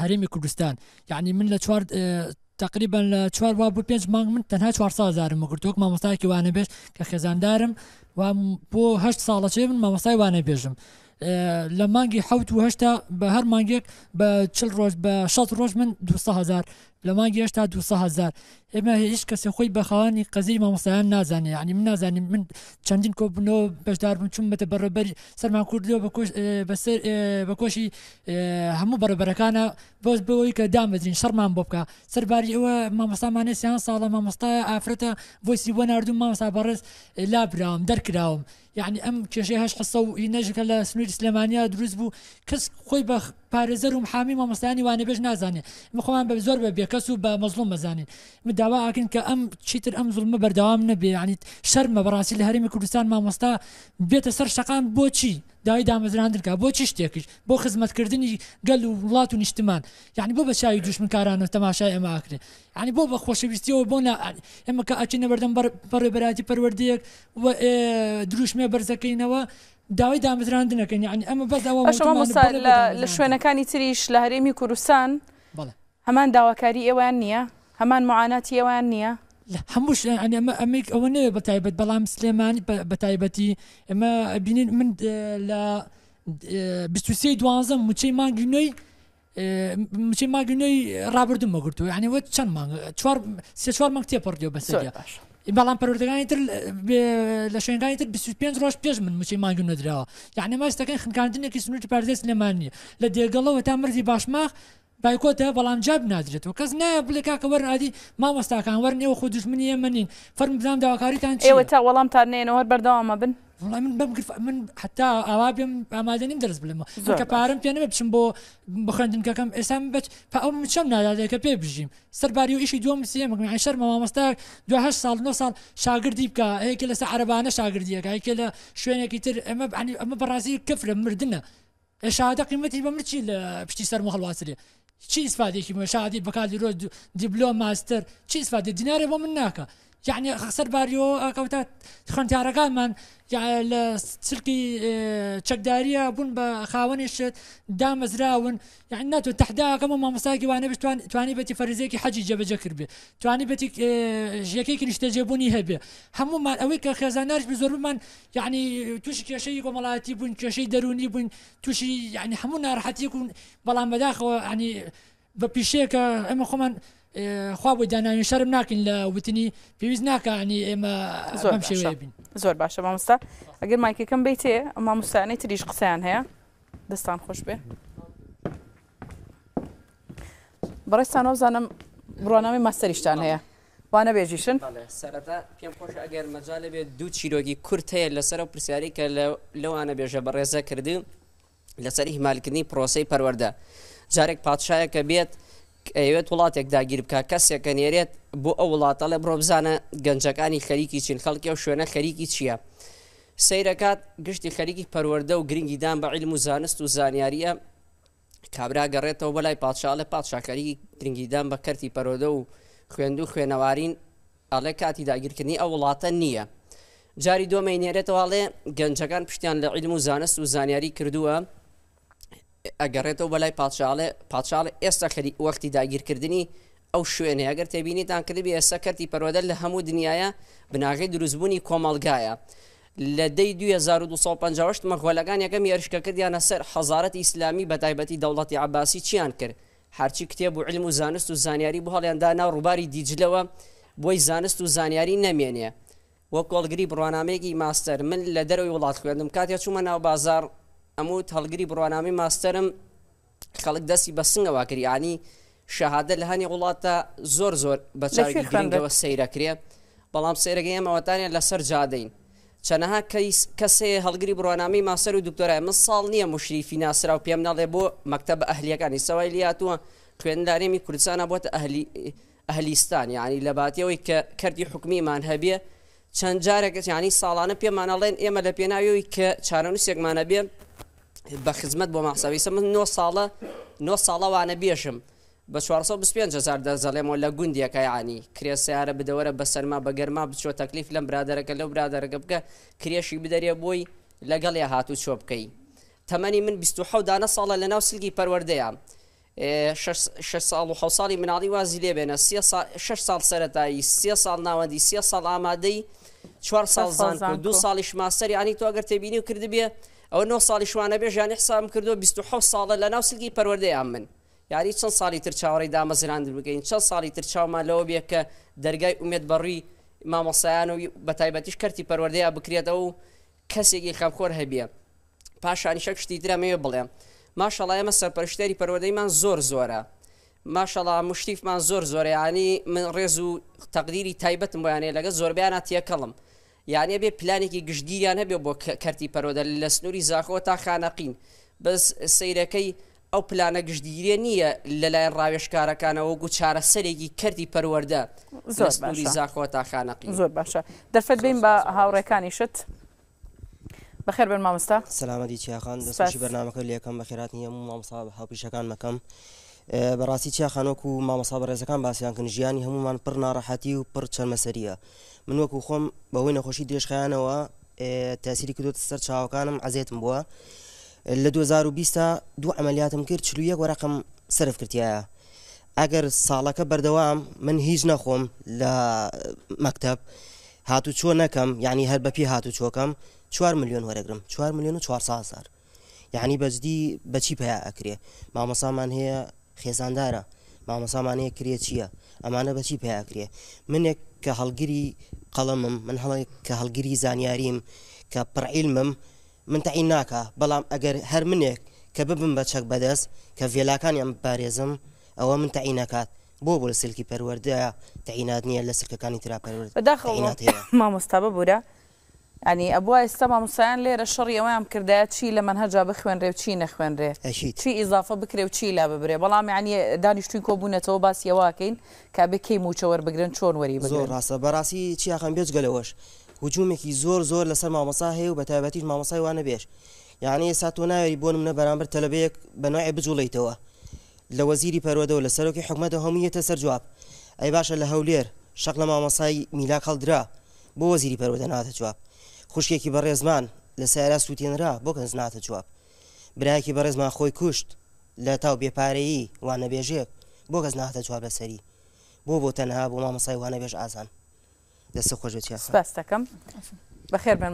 هەرێمی کوردستان یعنی من لە چوار تقریبا لە چوار وا بۆ پێنج مانگ من تەنها چوار سازارم گرتوک مامۆستایکی وانە بێش کە خێزاندارم بۆ هەشت ساڵە چێ من مامۆستای وانە بێژم. لە مانگی حوت و هەشتا بە هەر مانگێک بە چل ڕۆژ بە شەت ڕۆژ من 200هزار لە مانگیش تا دو هزار ئێمە هیچ کەسێ خۆی بەخەوانی قەزی مامۆسایان نازانێ ینی يعني من نازانانی من چەندین کۆبنەوە بەشدار بم چون بەتە بەڕێبەری سەرمان کوردەوە بەسەر بەکۆشی هەموو بەرەبەرەکانە آه، آه، آه، بۆز بەوەی کە دامەزین شەرمان بۆ بکە سەرباری ئەوە مامۆسامانێ سیان ساڵە مامۆستای ئافرەتە بۆسی بۆ نردوم مامۆسا بەڕێز لابراوم دەرکراوم یعنی ئەم کێشەیە هەش قسە و نەژەکە لە سنووری سلێمانیا دروست بوو کەس خۆی بەخ پارێزەر و حامی مامەستانی وانە بێژ نازانێت مخۆمان بە زۆر بە بێکەس و بە مەزلوم مەزانین مداوا ئاکن کە ئەم چیتر ئەم زلمە بەردەوام نەبێ عنیت شەرمە بەڕاستی لە هەرمی کوردستان مامۆستا بێتە سەر شقام بۆچی داوای دامەزراندنکە بۆ چی شتێکش بۆ خزمەتکردنی گەل و وڵات و نیشتمان یعنی بۆ بە چاوی دوشمنکارانە تەماشای ئەمە ئاکرێ ینی بۆ بە خۆشەویستیەوە بۆ ئەمە کە ئاچینە بەردەم بەڕێبراتی پەروەردەیەک دروشمێ بەرزەکەینەوە داوای دامەزراندنەکەن یعنی ئەمە بەس لە شوێنەکانی تریش لە هەرێمی کوردستان هەمان داواکاری ئێوان نییە هەمان معاناتی ئێوان نییە هەمووش ئەمە ئەمیک ئەوە نوێ بە تایبەت بەڵام سلێمانی بە تایبەتی ئمە بینین من لە سی دوازە موچەی ماگوونەی موچەی ماگوونەی ڕابردم مەگرتو یعنی وە چەند مانگ چوار سێ چوار مانگ تێپڕدیێ بەسەر باش بەڵام پەرردەکانی تر لە شوێنگانی تر 25 ڕۆژ پێش من موچەی ماگون نەدراوە یعنی ماستەکەی خنکاندنێکی سنووت پارێز لێماننی لە دێگەڵەوە تا مردی باشماخ ها بلان جاب نادرێتەوە کەس نایە ورني وەرنادی دشمني وەرنێەوە فرم بزام دا فەرم تان شي ئێوە تا وەڵامتان وهر بردوام ابن والله من بم من حتى ئاوا بێم ئامادەنیم دەست بلمەوە کە كبارم بيان بچم بو بخندن ئێستا اسم پا فام شمنا نادادەکە كبي بژیم سر باريو ايشي دوم مع شر ما مستا دو سال 9 سال شاگردی بکە هەیەکە لەسە عربانە شاگردیەکە هیکە لە هيك تر ئەمە ئەمە بەڕازی کەف لە مردنە ئێشادە قیمەتی بە مرچی لە پشتی سەر مەخەڵواسرێ چیز فادێکی مەشادی بەکاتی ڕۆژ دیبلۆ ماستەر چیز فادی دینارێ بۆ من ناکە يعني خسر باريو كوتا خنتيارا من يعني سلكي تشكداريا اه، بون بخاونش دام زراون يعني ناتو تحدا كما ما مساكي وانا باش تواني بتي فرزيكي حجي جاب جكر بي تواني بتي جاكيك اه، نشتجبوني هبي همو ما اويك خزانارش بزور من يعني توش شي ملاتي بون شي دروني بون توشي يعني همو نار يكون بلا مداخ يعني ببيشيك اما خمان خوا بۆی دانانی شەرم ناکەین لە وتنی پێویست ناکانی ئێمە شێبین زۆر باشە مامۆستا ئەگەر مایکەکەم بیتێ مامۆستانی تریش قسەیان هەیە دەستان خۆش بێ بەڕێستان ئەوزانم ڕۆنامی ماستەریشتان هەیە وانە بێژیشن سەرەتا پێم خۆش ئەگەر مەجاالە بێت دوو چیرۆگی کورت هەیە لەسەر و پرسیاری کە لەوانە بێژە بەڕێزە کردی لەسەر هیمالکردنی پرۆسی پەروەەردە جارێک پادشایە کە بێت ئەوێت وڵاتێک داگیر بکە کەسێکە نێرێت بۆ ئەو وڵاتە لە بڕۆ بزانە گەنجەکانی خەریکی چین خەڵکی و شوێنە خەریکی چییە؟ سیرەکات گشتی خەریکی پەروەەردە و گرنگیدان بە عیلم و زانست و زانیاریە کابرا گەڕێتەوە بەلای پادشا لە پادشاکەری گرنگیدان بە کەرتی پەرۆدە و خوێندوو خوێنەوارین ئەڵێ کاتی داگیرکردنی ئەو وڵاتە نییە. جاری دۆمەینێرێتەوەڵێ گەنجەکان پشتیان لە عیلم و زانست و زانیاری کردووە ئەگەڕێتەوە بەلای پادشاڵێ پادشاڵێ ئێستا خەری وەختی داگیرکردنی ئەو شوێنێ ئەگەر تێبینیتان کردبی ئێستا کەتی پەرۆدەر لە هەموو دنیاە بناغی دروستبوونی کۆمەلگایە. لە دەی 1950 مەخۆلەکان یەکەم یاریشکە کردیانە سەر حەزارەت ئیسلامی بە تایبەتی دەوڵەتی عباسی چیان کرد هەرچی کتێب و علم و زانست و زانیاری بهڵیاندانا ڕووباری دیجلەوە بۆی زانست و زانیاری نەمێنێ وە کۆڵگری بڕوانامێکی ماستەر من لە دەرەوەی وڵات خوێندم کاتێ چوومە ناو بازار ئەموو هەڵگری بڕوانامی ماستەرم خەڵک دەستی بەسنگەوە کردیانی شەهادە لە هەنی وڵاتە زۆر زۆر بەچارگەوە سەیرەکرێ بەڵام سێرەگەی ئەمەوەتانیان لەسەر جادەین چەنەها کەسێ هەڵگری بڕوانامی ماسەر و دکتۆرای من ساڵ نییە مشریفی ناسرا و پێم ناڵێ بۆ مەکتب ئەهلیەکانی سەوای لیاتووە خوێندارێمی کوردستانە بۆتە ئەهلیستان یعنی لە باتیەوەی کە کردی حکمیمان هەبیە چەند جارێکە ینی ساڵانە پێمانەڵێن ئێمە لە پێناویەوەی کە چارەنووسێکمانە بێ بە خزمەت بۆ ماسەویسە من 9 ساڵە 9 ساڵەوانە بێشم بە 450 دەزەڵێمەوە لە گوندیەکە ینی کرێسیارە بدەوەرە بە سەرما بە گەرما بچۆ تەکلیف لەم برادەرەکە لەو برادەرەکە بکە کرێشی بدەرێ بۆی لەگەڵ ێ هاتوو چۆ بکەی تەمەنی من 26 دانە ساڵە لە ناو سلگی پەروەردەیە 6 ساڵ و حوساڵی مناڵی وازی لێبێنە 6 سال سەتایی سێ ساڵ ناوەندی سێ ساڵ ئامادەی 4 ساڵ زان دو ساڵیش ماسەری ینی تۆ ئەگەر تێبینی و کردبێ ئەو 9 ساڵی شوانە بێ ژیانی حسام کردو 26 ساڵە لە ناو سلگی پەروەردەیان من یاری چەند ساڵی تر چاوەڕی دامەزراند بگەین چەند ساڵی تر چاومان لەوە بێ کە دەرگای ئومێت بەڕی مامەسایان و بەتایبەتیش کەرتی پەروەردەیە بکرێتەوە و کەسێکی خەمخۆر هەبیە پاشانی شەک شتی درەمەوێ بڵێ ماشەڵای ئەمە سەرپەرشتێری پەروەدەیمان زۆر زۆرە ماشەڵا مشتیفمان زۆر زۆرەیانی من ڕێز و تەقدیری تایبەتم بۆیانێ لەگە زۆربیانە تێکەڵم یانە بێ پلانێکی گشتگیریان هەبێ بۆ کەرتی پەرۆدە لە سنووری زاخۆ تا خانەقین بەس سیرەکەی ئەو پلانە گشتگیریە نییە لەلایەن ڕاوێشکارەکانەوە گو چارە سەرێکی کردی پەروەەردە زۆری زاخۆ تا خانەقی زۆر باشە دەرفەت بین بە هاوڕێکانی شت. بەخێر بەر مامۆستا سلامەتی چیاخان دەسپاشی بەنامەکە لەکەم بەخێرات نیە مامۆسا هاوپیشەکان مەکەم بەڕاستی چیاخانۆک و مامەسا بەڕێزەکان باسییان کن ژیانی هەمومان پڕ ناڕەحەتی و پڕ چەرمەسەریە من وەکو خۆم بەهۆی نەخۆشی درێژخیانەوە تاسیری کردوت سەر چاوەکانم عزیێتم بووە لە 2020 دوو ئەعملیاتم کرد چلوە وەرەقم سرف کردیایە ئەگەر ساڵەکە بەردەوام من هیچ نەخۆم لە مەکتب هاتو چۆ نەکەم یعنی هەر بەپی هاتو چۆکەم 4 میلیۆن وەرەگرم 4 میلیۆن و 400هزار یعنی بەزدی بەچی پیا ئەکرێ مامەسامان هەیە خێزاندارە مامەسامانەیە کرێ چییە ئەمانە بەچی پیاکرێ منێک کە هەڵگیری قەڵەمم من هەڵی کە هەڵگیری زانیاریم کە پڕعیلمم من تعین ناکە بەڵام ئەگەر هەر منێک کە ببم بە چەک بەدەست کە ڤێلاکانیان بپارێزم ئەوە من تعین نکات بۆ بۆ لە سلکی پەروەردەیە تعینات نییە لە سرکەکانی تراپەروەرد بەداخ مامۆستا ببوورە ینی ئەبووە ئێستا مامۆسایان لێرە شەڕی ئەوەیان کردایە چی لە من هەجا بخوێنرێ و چی نەخوێنرێ چی ئیزافە بکرێ و چی لا ببرێ بەڵام ینی دانیشتوی کۆبوونەتەوە باسیەوەکەین کابکەی موچەوە بگرن چۆن وەری زۆر ڕاستە بەڕاستی چیاخەم بێت گەلەوەش هجوومێکی زۆر زۆر لەسەر مامەسا هەیە و بە تایبەتیش مامەسای وانە بێش یعنی ئێستا تۆ ناوێری بۆ منە بەرامبەر تەلبەیەک بەنوای بجوڵیتەوە لە وەزیری پەرۆدە و لە سەرۆکی حکومەتە هەمویەتە سەر جواب ئەی باشە لە هەولێر شەق لە مامەسای میلاک هەڵدرا بۆ وەزیری پەرۆدە ناتە جواب خوشکێکی بەڕێزمان لە سارا سووتێنرا بۆ کەنز ناتە جواب برایەکی بەڕێزمان خۆی کوشت لە تاو بێپارەیی وانەبێژێک بۆ کەس ناتە جواب لەسەری بۆ بۆ تەنها بۆ مامەسای وانەبێژ ئازان دەستە خۆش بەستەکەم بەخێر بن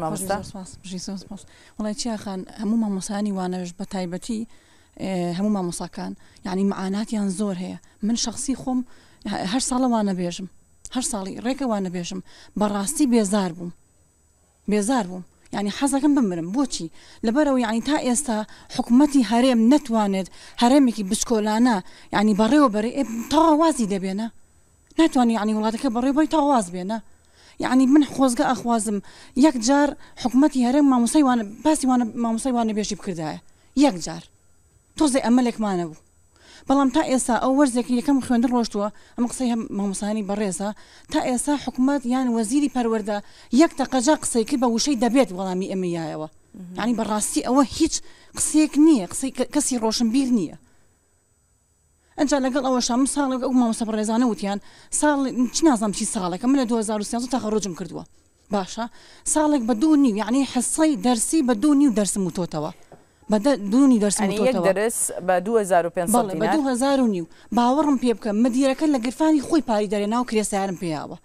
وڵی چیاخان هەموو مامۆسانی وانەش بە تایبەتی هەموو مامۆساکان یعنی معاناتیان زۆر هەیە من شخصی خۆم هەر ساڵە وانەبێژم هەر ساڵی ڕێکە وانەبێژم بەڕاستی بێزار بووم بێزار بووم ینی حەزەکەم بمرم بۆچی لەبەرەوە یعنی تا ئێستا حکوومەتتی هەرێم نتوانێت هەرێمێکی بچکۆلانە ینی بەڕێوە بەرێ تاوازی دەبێنە ناتوانانی ینی وڵاتەکە بەڕێبی تاواز بێنە یعنی من خۆزگە ئەخوازم یەک جار حکوومەتتی هەرێم مامۆسای وانە باسی وانە مامۆسای وانە بێژی بکردایە یەک جار تۆزێ ئەمەلێکمانە بوو بەڵام تا ئێستا ئەو وەرزێکی یەکەم خوێندە ڕۆشتووە ئەم قسەی هەم مامۆسانی بەڕێزە تا ئێستا حکوومەت یان وەزیری پەروەەردە یەک تەقەجا قسەیکی بە وشەی دەبێت وەڵامی ئەمەیایەوە ینی بەڕاستی ئەوە هیچ قسێک نییە کەسی ڕۆشنبیر نییە. ئەجا لەگەڵ ئەوە شام ساڵێک ئەو مامۆسە بەڕێزانە وتیان ساڵ چی نازام چی ساڵەکە من لە 2030 تاخەڕۆجم کردووە. باشە ساڵێک بە دوو نیو یعنی حسەی دەرسی بە دوو نیو دەرسم وتۆتەوە. بدون درس يعني متوتوة. يك درس بدو هزار و پینسل دینار بدو هزار و نیو باورم پیب کم مدیره کن خوي باري پاری داره ناو کریا سیارم پیابا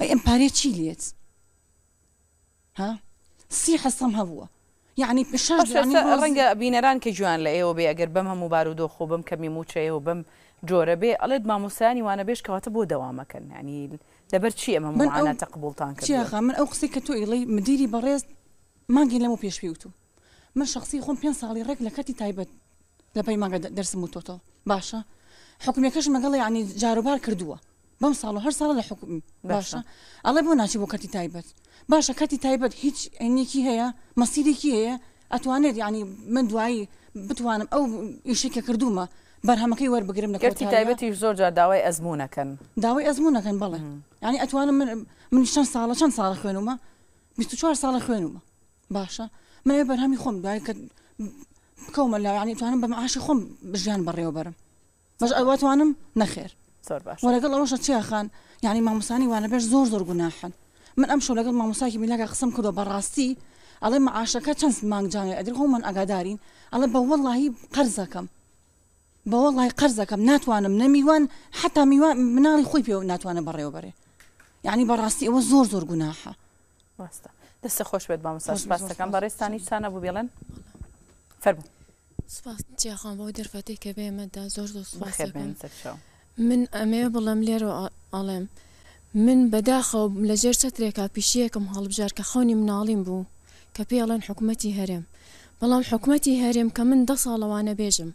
ای ام پاری چی ها سی حسام هوا يعني بشاش يعني بين بينران كجوان لاي او بي اگر بم همو بارودو خو بم كمي موچه او بم جوره بي الد ما مساني وانا بيش كواتب دوام كن يعني دبر شي ام معانا تقبل تانك شيخه من اوقسي كتو الي مديري بريز ما قيل لمو بيش بيوتو من شخصی خۆم پێ ساڵی ڕێک لە کەتی تایبەت لە پەی ماگە دەرسم و تۆتەڵ باشە حکومیەکەش مەگەڵی عنی جاروبار کردووە بەم ساڵ و هەر ساڵە لە حکوم باشە ئەڵێ بۆ ناچی بۆ کەتی تایبەت باشە کەتی تایبەت هیچ عینێکی هەیە مەسیرێکی هەیە ئەتوانێت ینی من دوایی بتوانم ئەو ئیشێکە کردومە بەرهەمەکەی وەربگرم لە کەتی تایبەتی زۆر جار داوای ئەزمونونەکەن داوای ئەزمونونەکەن بڵێ ینی ئەتوانم من چەند ساڵە چەند ساڵە خوێنمە 24 ساڵە خوێنمە باشە منێ بەرهەمی خۆم دوای کە بکەومە لاوانی توانم بە معاشی خۆم بژیان بەڕێوە بەرم بەش ئەواتوانم نەخێر وەرەگەڵ ئەوەشە چیاخان یعنی مامۆسانی وانە بێش زۆر زۆر گوناحن من ئەم شو لەگەڵ مامۆساکی میلاگە قسم کردەوە بەڕاستی ئەڵێ مەعاشەکە چەند مانگجانێ ئەدر هۆ من ئەگادارین ئەڵێ بە وەڵی قەرزەکەم بە وەڵی قەرزەکەم ناتوانم نەمیوان حتا میوان مناڵی خۆی پێ ناتوانە بەڕێوە بەرێ یعنی بەڕاستی ئەوە زۆر زۆر گوناحە دەستە خۆش بێت بامسا سپاسەکەم بە ڕێستانی چانە بوو بێڵێن فەرمو سپاسخان بۆ دەرفەتی کە بێمەدا زۆر دۆ من ئەمێ بڵم لێرە ئاڵێم من بەداخە لە ژێر چترێکا پیشەکەم هەڵبژار کە خەونی مناڵیم بوو کە پێڵەن حکوومەتی هەرێم بەڵام حکوومەتی هەرێم کە من دە ساڵەوانە بێژم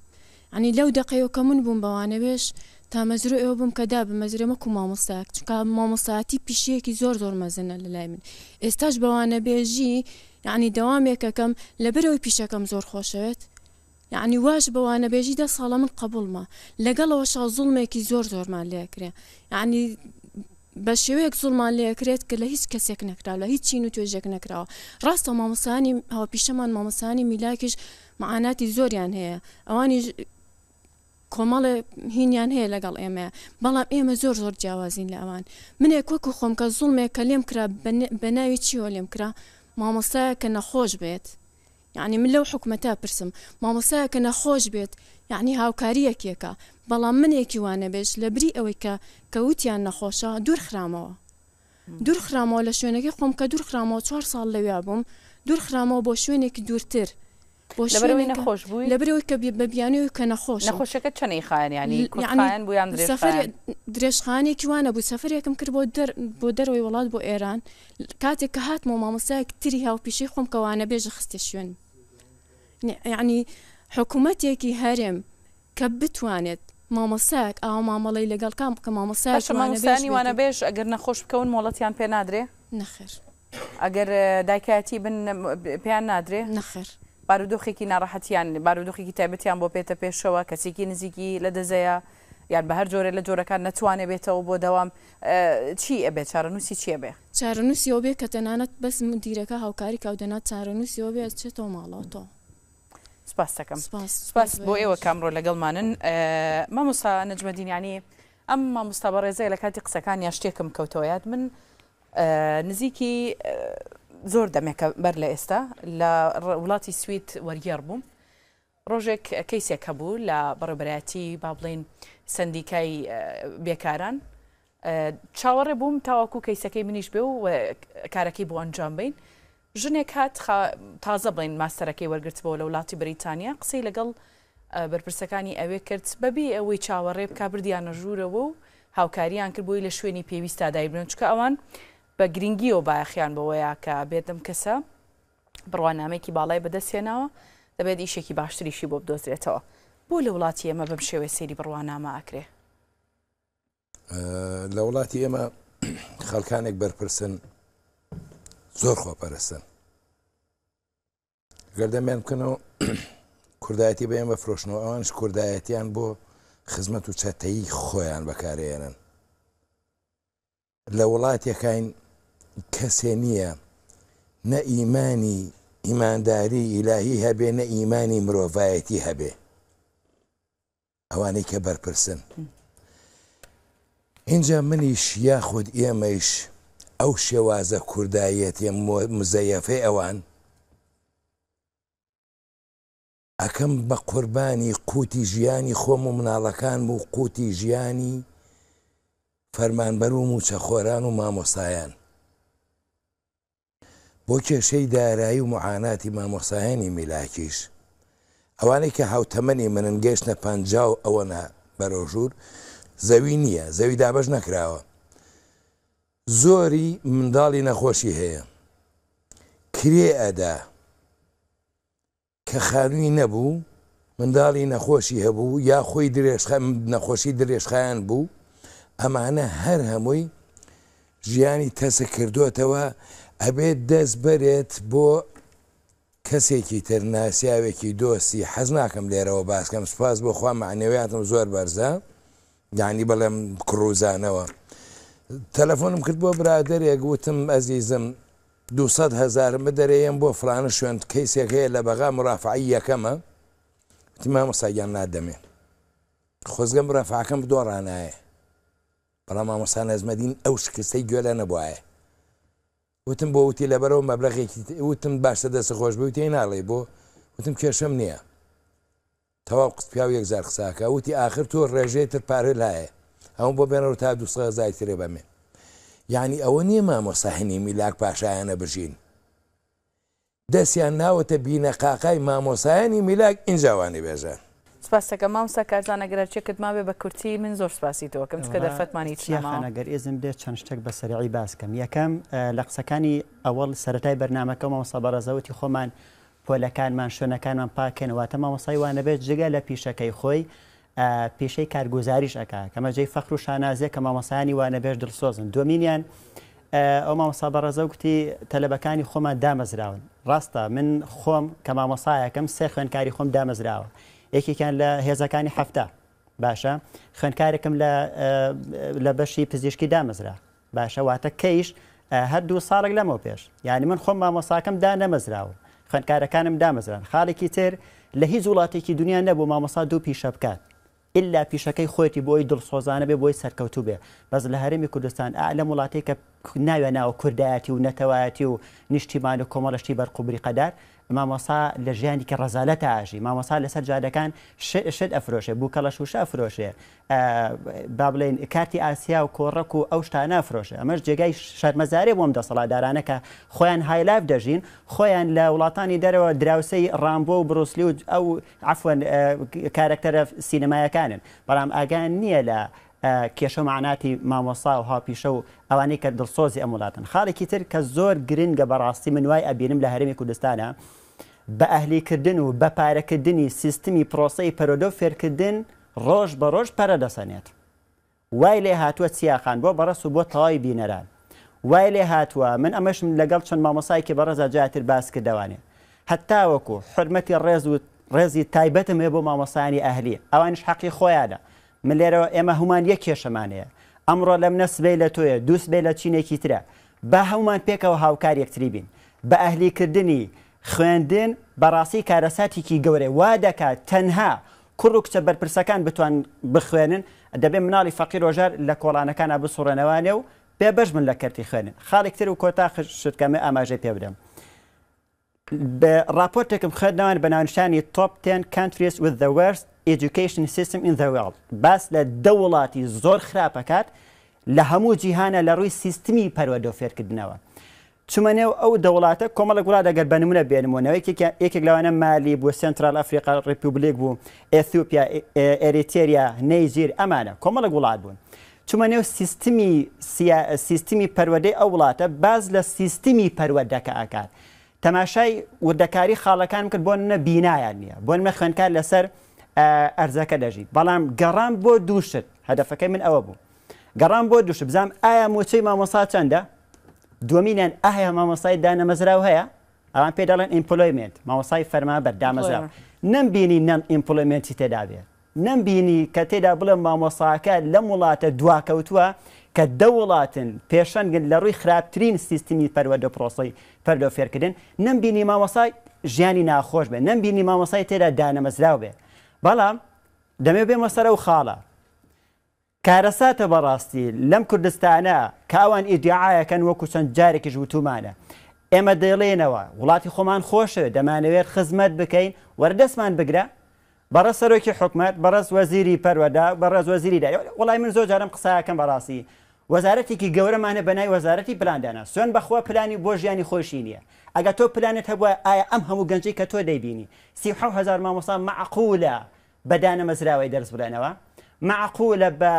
ئەنی لەو دەقەیەوە کە من بووم بەوانەبێش تا مەزرو ئێوە بم کەدا بمەزرێمە کو مامۆستاک چک مامۆساتی پیشەیەکی زۆر زۆر مەزنە لە لای من ئێستاش بەوانە بێژی یعنی دەوامێکەکەم لەبەرەوەی پیشەکەم زۆر خۆشەوێت یعنی واش بەوانە بێژی دە ساڵە من قبولمە لەگەڵەوە شازڵمێکی زۆر زۆرمان لێکرێ یعنی بە شێوەیەک زوڵمان لێکرێت کە لە هیچ کەسێک نکراوە لە هیچ چین و توێژێک نکراوە ڕاستە مامەسانی هاوپیشەمان مامەسانی میلاکیش معاناتی زۆریان هەیە ئەوانی کۆمەڵێ هینیان هەیە لەگەڵ ئێمە بەڵام ئێمە زۆر زۆر جیاوازین لە ئەوان منێ کۆکو خۆم کە زوڵمێک کە لێم کرا بە ناوی چیوە لێم کرا مامۆسایە کە نەخۆش بێت یعنی من لەو حکومەتا پرسم مامۆسایە کە نەخۆش بێت یعنی هاوکاریەکێکە بەڵام منێکی وانە بێش لە بری ئەوەی کە کەوتیان نەخۆشە دوور خرامەوە دوور خرامەوە لە شوێنەکەی خۆم کە دوور خرامەوە چوار ساڵ لەوێ بووم دوور خرامەوە بۆ شوێنێکی دوورتر لەبەرەوەی نەخۆش بووی لەبەرەوە کە بە بیانەوە کە نەخۆش نەخۆشەکە چنەی خانیانی کوردخان بوویان درێژخانێکی وانە بوو سەفرێکم کرد بۆ دەر بۆ دەرەوەی وڵات بۆ ئێران کاتێک کە هاتمە مامۆسایەک تری هاوپیشی خۆم کەوانە بێژە خستە شوێن یعنی حکوومەتێکی هەرێم کە بتوانێت مامەساک ئاو مامەڵی لەگەڵ کام بکە مامەساکمانسانی وانە بێش ئەگەر نەخۆش بکەون مۆڵەتیان پێ نادرێ نەخر ئەگەر دایکاتی بن پێیان نادرێ نەخر بارودۆخێکی ناڕەحەتیان بارودۆخێکی تایبەتیان بۆ پێتە پێشەوە کەسێکی نزیکی لە دەزەیە یان بە هەر جۆرە لە جۆرەکان نەتوانێت بێتەوە بۆ دەوام چی ئەبێ چارەنووسی چیە بێ چارەنووسیەوە بێ کە تەنانەت بەس دیرەکە هاوکاری کاودەنات چارەنووسیەوە بێت چێتەوە ماڵاتۆ. سپاس دەکەم سپاس بۆ ئێوە کامڕۆ لەگەڵمانن مامۆسا نەجمەدینیانی ئەم مامۆستا بە ڕێزەیە لە کاتی قسەکان یا شتێکم کەوتەوەات من نزیکی زۆر دەمێکە بەر لە ئێستا لە وڵاتی سویت وەرگێر بووم ڕۆژێک کەیسێک هەبوو لە بەڕێبەتی با بڵین سندیکای بێکاران چاوەڕێ بووم تاواکو کەیسەکەی منیش بێ و کارەکەی بۆ ئەنجام بین ژنێک هات تازە بڵین ماستەرەکەی وەرگرتبەوە لە وڵاتی بریتانیا قسەی لەگەڵ بەرپرسەکانی ئەوێ کرد بەبی ئەوەی چاوەڕێ بک بردیانە ژوورەوە و هاوکاریان کرد بووی لە شوێنی پێویستادای بنچکە ئەوان بە گرنگیەوە باەخیان بەوەیە کە بێتم کەسە بڕوانامێکی باڵای بەدەستێنەوە دەبێت ئیشێکی باشتریشی بۆ بدۆزرێتەوە بۆ لە وڵاتی ئێمە بەم شێوێ سێری بڕوانامە ئاکرێ لە وڵاتی ئێمە خەڵکانێک بەرپرسن زۆر خۆپەرستن گەردەمیان بکەنەوە کوردایەتی بەێن بە فرۆشنەوە ئەوانش کوردایەتیان بۆ خزمەت و چەتەیی خۆیان بەکارێنن لە وڵاتیەکەین کەسێ نییە نە ئیمانی ئیمانداری ئیلاهی هەبێ نە ئیمانی مرۆڤایەتی هەبێ ئەوانەی کە بەرپرسن اینجا منیش یاخود ئێمەش ئەو شێوازە کوردایەتی مزەیەفێ ئەوان ئەکەم بە قوربانی قوتی ژیانی خۆم و مناڵەکان و قوتی ژیانی فەرمانبەر و موچەخۆران و مامۆستایان بۆ کێشەی دارایی و معاناتی مامۆسایانی میلاکیش ئەوانەی کە هاوتەمەنی منن گەشتە پنجاو ئەوەنا بەرۆژور زەوی نییە زەوی دابش نەکراوە زۆری منداڵی نەخۆشی هەیە کرێ ئەدا کە خانووی نەبوو منداڵی نەخۆشی هەبوو یا خۆی درێژخ نەخۆشی درێژخیان بوو ئەمانە هەر هەمووی ژیانی تەسە کردوێتەوە ئەبێت دەست بەرێت بۆ کەسێکی ترناسیاوێکی دۆستی حەز ناکەم لێرەوە باسکەم سپاس بۆ خوا معنەوەیاتم زۆر بەرزە یعنی بەڵێم کڕوزانەوە تەلەفۆنم کرد بۆ برادێک گوتم ئەزیزم 200 هزار مدەرەیەم بۆ فرانە شوێن کەیسێک هەیە لە بەغا مرافعی یەکەمە تما مەساگیان نادەمێ خۆزگەم ڕەفاکەم دۆڕانایە بەڵام مامۆسان ئەزمەدین ئەو شکستەی گوێلە نەبواە وتم بۆ وتی لە بەرەوە مەبرەغێکی وتم باشتە دەست خۆش بوو تێ ناڵێ بۆ وتم کێشم نییە تەواو قست پیاو یەکزار قساکە وتی آخر تۆ ڕێژێتتر پارە لایە ئەم بۆ بێنەوە تا دوسە زایترێ بەمێ یعنی ئەوە نییە مامۆساهنی میلاک پاشایانە بژین دەستیان ناوەتە بینە قاقای مامۆسایانی میلاک ئینجاوانی بێژە سپاسەکە مام سا کارزانەگەرچێکت ما بێ بە کورتی من زۆر سپاسی تۆکەم چکە دەرفەتمانی چیانەگەر ئێزم دێت چەند شتێک بە سەرعی باسکەم یەکەم لە قسەکانی ئەوەڵ سەتای بەرنمەکەمەوە سەبارەزەوتی خۆمان پۆلەکانمان شوێنەکانمان پاکەنەوەتە مامەسای وانەبێت جگە لە پیشەکەی خۆی پێشەی کارگوزاریش ئەک کەمە جێی فەخر و شانازێک کە مامەسانی وانەبێش دڵسۆزن دومینیان ئەو مامەسا بەڕێزە گوتی تەلەبەکانی خۆمان دامەزراون ڕاستە من خۆم کە مامەسایەکەم سێ خوێنکاری خۆم دامەزراوە یەکێکیان لە هێزەکانی هەفتە باشە خوێندکارێکم لە بەشی پزیشکی دامەزرا باشە واتە کەیش هەردوو ساڵک لەمەوە پێش یعنی من خۆم مامۆساکەم دا نەمەزراوە خوێندکارەکانم دامەزران خاڵێکی تر لە هیچ وڵاتێکی دنیا نەبوو مامۆسا دوو پیشە بکات إلا پیشەکەی خۆتی بۆی دڵسۆزانە بێ بۆی سەرکەوتو بێ بەس لە هەرمی کوردستان ئا لە وڵاتی کە ناوێ ناوە کوردایەتی و نەتەوایەتی و نیشتیمان و کۆمەڵشتی بەرقوبری قەدار مامۆسا لە ژیانی کە ڕزالەت ئاژی مامۆسا لەسەر جادەکان شت ئەفرۆشێ بوو کەڵە شوشە ئەفرۆشێ با بڵێن کارتی ئاسیا و کۆڕک و ئەو شتانە ئەفرۆشێ ئەمەش جێگای شەرمەزارێ بۆم دەسەڵاتدارانەکە خۆیان هایلاف دەژین خۆیان لە وڵاتانی دەرەوە دراوسی ڕامبۆ و بروسلی و ئەو عفوەن کارکتەرە سینەمایەکانن بەڵام ئاگان نییە لە کێشە معناتی مامۆسا و هاپیشە و ئەوانەی کە دڵسۆزی ئەم وڵاتن خاڵێکی تر کە زۆر گرنگە بەڕاستی من وای ئەبینم لە هەرمی کوردستانە بە ئەهلیکردن و بە پارەکردنی سیستمی پرۆسی پەرۆدۆ فێرکردن ڕۆژ بە ڕۆژ پەرە دەسەنێت وای لێ هاتووە چیاخان بۆ بەڕست و بۆ تەواوی بینەران وای لێ هاتووە من ئەمەشم لەگەڵ چەند مامۆسایکی بەڕێزە جاتر باس کردوانێت هەتاوەکو حرمەتی ڕێز و ڕێزی تایبەتم هەیە بۆ مامۆسانی ئەهلی ئەوانش حەقی خۆیانە من لێرەوە ئێمە هەمان یەک کێشەمانەیە ئەمڕۆ لەم نەسبەی لە تۆیە دووست بێ لە چینێکی ترە بە هەومان پێکەوە هاوکار یەکتری بین بە ئەهلیکردنی خوێندن بەڕاستی کارەساتێکی گەورە وا دەکات تەنها کوڕ و کچە بەرپرسەکان بتوان بخوێنن دەبێت مناڵی فەقی ڕۆژار لە کۆڵانەکانە بسوڕێنەوانێ و پێ بەش من لە کەرتی خوێنن خاڵێکتر و کۆتا شتکەمە ئاماژە پێ بدەم. بە راپۆرتێکم خوێندنەوەن بە ناونشانی تۆپ تێن کانتریس with the worst ئێجوکیشن سیستم ئین دەوێڵ باس لە دە وڵاتی زۆر خراپەکات لە هەموو جیهانە لە ڕووی سیستمی پەروەدۆفێرکردنەوە. چمەنێو ئەو دەوڵاتە کۆمەڵە گوڵا دەگەر بەنمونە بێنمونەوەیکێک ێکێک لەوانە مالی بوو سنترال ئەفریقا ڕپوبلیک بوو ئەثیوپیا ئەریتێریا نەیزیر ئەمانە کۆمەڵە گوڵات بوون. چمەنێو سیستمی سیستمی پەروەدەی ئەو وڵاتە باز لە سیستمی پەروەدەکە ئاکات. تەماشای وردەکاری خاڵەکان کرد بۆ نە بینایان نییە بۆن مە خوێنکار لەسەر ئەرزەکە دەژیت بەڵام گەڕام بۆ دووشت هەدفەکەی من ئەوە بوو گەڕام بۆ دووش بزانام ئایا موچەی مامۆسا چەندە دومینیان ئایا مامۆسای دانەمەزراو هەیە ئەوان پێ دەڵێن ئیمپلۆیمنت ماوەسای فەرما بەردامەزرا نمبینی نەم ئیمپلۆمنتی تێدابێت نمبینی کە تێدا بڵم مامۆساکە لەم وڵاتە دواکەوتووە کە دە وڵاتن پێشەنگن لە ڕووی خراپترین سیستمی پەروەدە پرۆسی پەردۆفێرکردن نمبینی مامۆسای ژیانی ناخۆش بێ نمبینی مامۆسای تێدا دانەمەزراو بێت بەڵام دەمێ بێمە سەر و خاڵە کارەساتە بەڕاستی لەم کوردستانە کاوان ئیدعاەکەن وەکو چەند جارێکیش وتومانە ئێمە دەڵێنەوە وڵاتی خۆمان خۆشە دەمانەوێت خزمەت بکەین وەردەستمان بگرە بەڕە سەرۆکی حکومت بەڕست وەزیری پەروەدا بەڕێز وەزیری دا وڵای من زۆر جارم قساکەم بەڕاستی وەزارەتێکی گەورەمانە بەنای وەزارەتی پلاندانە سوێن بەخوا پلانی بۆ ژیانی خۆشی نییە ئەگە تۆ پلانت هەبووە ئایا ئەم هەموو گەنجی کە تۆ دەیبینی سیهزار مامۆسان معقولە بەدانە مەزراوی دەرس بڵێنەوە معقولە بە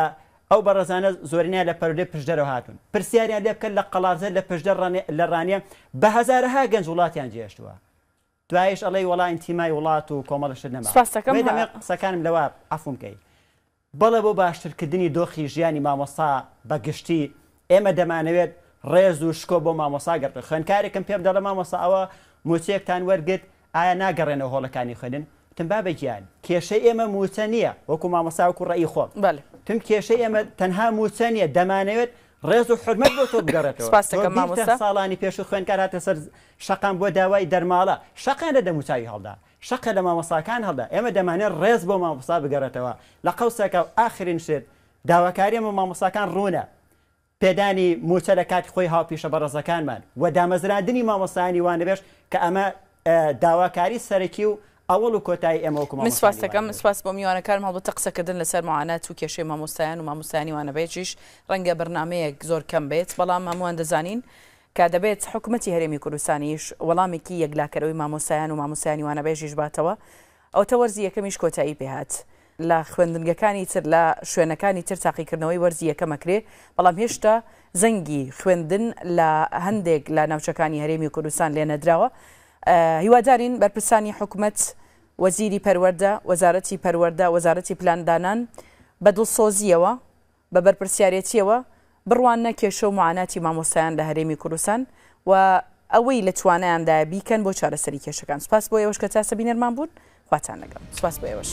ئەو بەڕزانە زۆرینیا لە پەرولێ پشدەرەوە هاتون پرسیاریان لێ بکەن لە قەلارزە لە پشدە لە ڕانە بە هزارها گەنج وڵاتیان جێشتووە دوایش ئەڵی وڵای تیمای وڵات و کۆمەڵشت نەما قسەکانم لەوە ئەفونکەی بەڵە بۆ باشترکردنی دۆخی ژیانی مامۆسا بەگشتی ئێمە دەمانەوێت ڕێز و شکۆ بۆ مامۆسا گەڕێت خوێنکارێکم پێم دەڵە مامۆسا ئەوە موچەکتان وەرگت ئایا ناگەڕێنەوە هۆڵەکانی خوێنن تم بابە گیان کێشەی ئێمە موچە نییە وەکو مامەساوەکو ڕێی خۆ تم کێشەی ئێمە تەنها موچە نیە دەمانەوێت ڕێز و حرمەت بۆ تۆ بگەڕێتەوە ساڵانی پێش و خوێنکار هاتە سەر شقام بۆ داوای دەرماڵە شقیان لە دەموچوی هەڵدا شقە لە مامۆساکان هەڵدا ئێمە دەمانێت ڕێز بۆ مامۆسا بگەڕێتەوە لە قەوسەکە ئاخرین شێت داواکاریمە مامۆساکان ڕوونە پێدانی موچە لە کات خۆی هاوپیشە بەڕزەکانمان و دامەزراندنی مامۆسانی وانەبێش کە ئەمە داواکاری سەرەکی و ئەوڵ و کۆتایی ئەمەکم مسواستەکەم سواس بۆ میوانەکانم هەڵبتە قسەکردن لەسەر معانات و کێشێ مامۆستایان و مامۆستانی وانەبێتیش ڕەنگە برنمەیەک زۆر کەم بێت بەڵام هەمووان دەزانین. کە دەبێت حکوومەتتی هەرێمی کوردستانیش وەڵامێکی یەکلاکەرەوەی مامۆسایان و مامۆسایانی وانەبێژیش باتەوە ئەو تەوەرزی یەکەمیش کۆتایی پێهات لە خوێندنگەکانی تر لە شوێنەکانی تر تاقیکردنەوەی وەرزی یەکەمەکرێ بەڵام هێشتا زەنگی خوێندن لە هەندێک لە ناوچەکانی هەرێمی کوردستان لێ نەدراوە هیوادارین بەرپرسانی حکوومەت وەزیری پەروەەردە وەزارەتی پەروەەردە وەزارەتی پلاندانان بە دڵسۆزیەوە بە بەرپرسیارەتیەوە بڕوانە کێشە و معاناتی مامۆسایان لە هەرێمی کوردستان و ئەوەی لە توانیاندا بیکەن بۆ چارەسەری کێشەکان سپاس بۆ ەوەش کە چاسە بینەرمان بوون خواتان لەگەم سپاس بۆ ەوەش.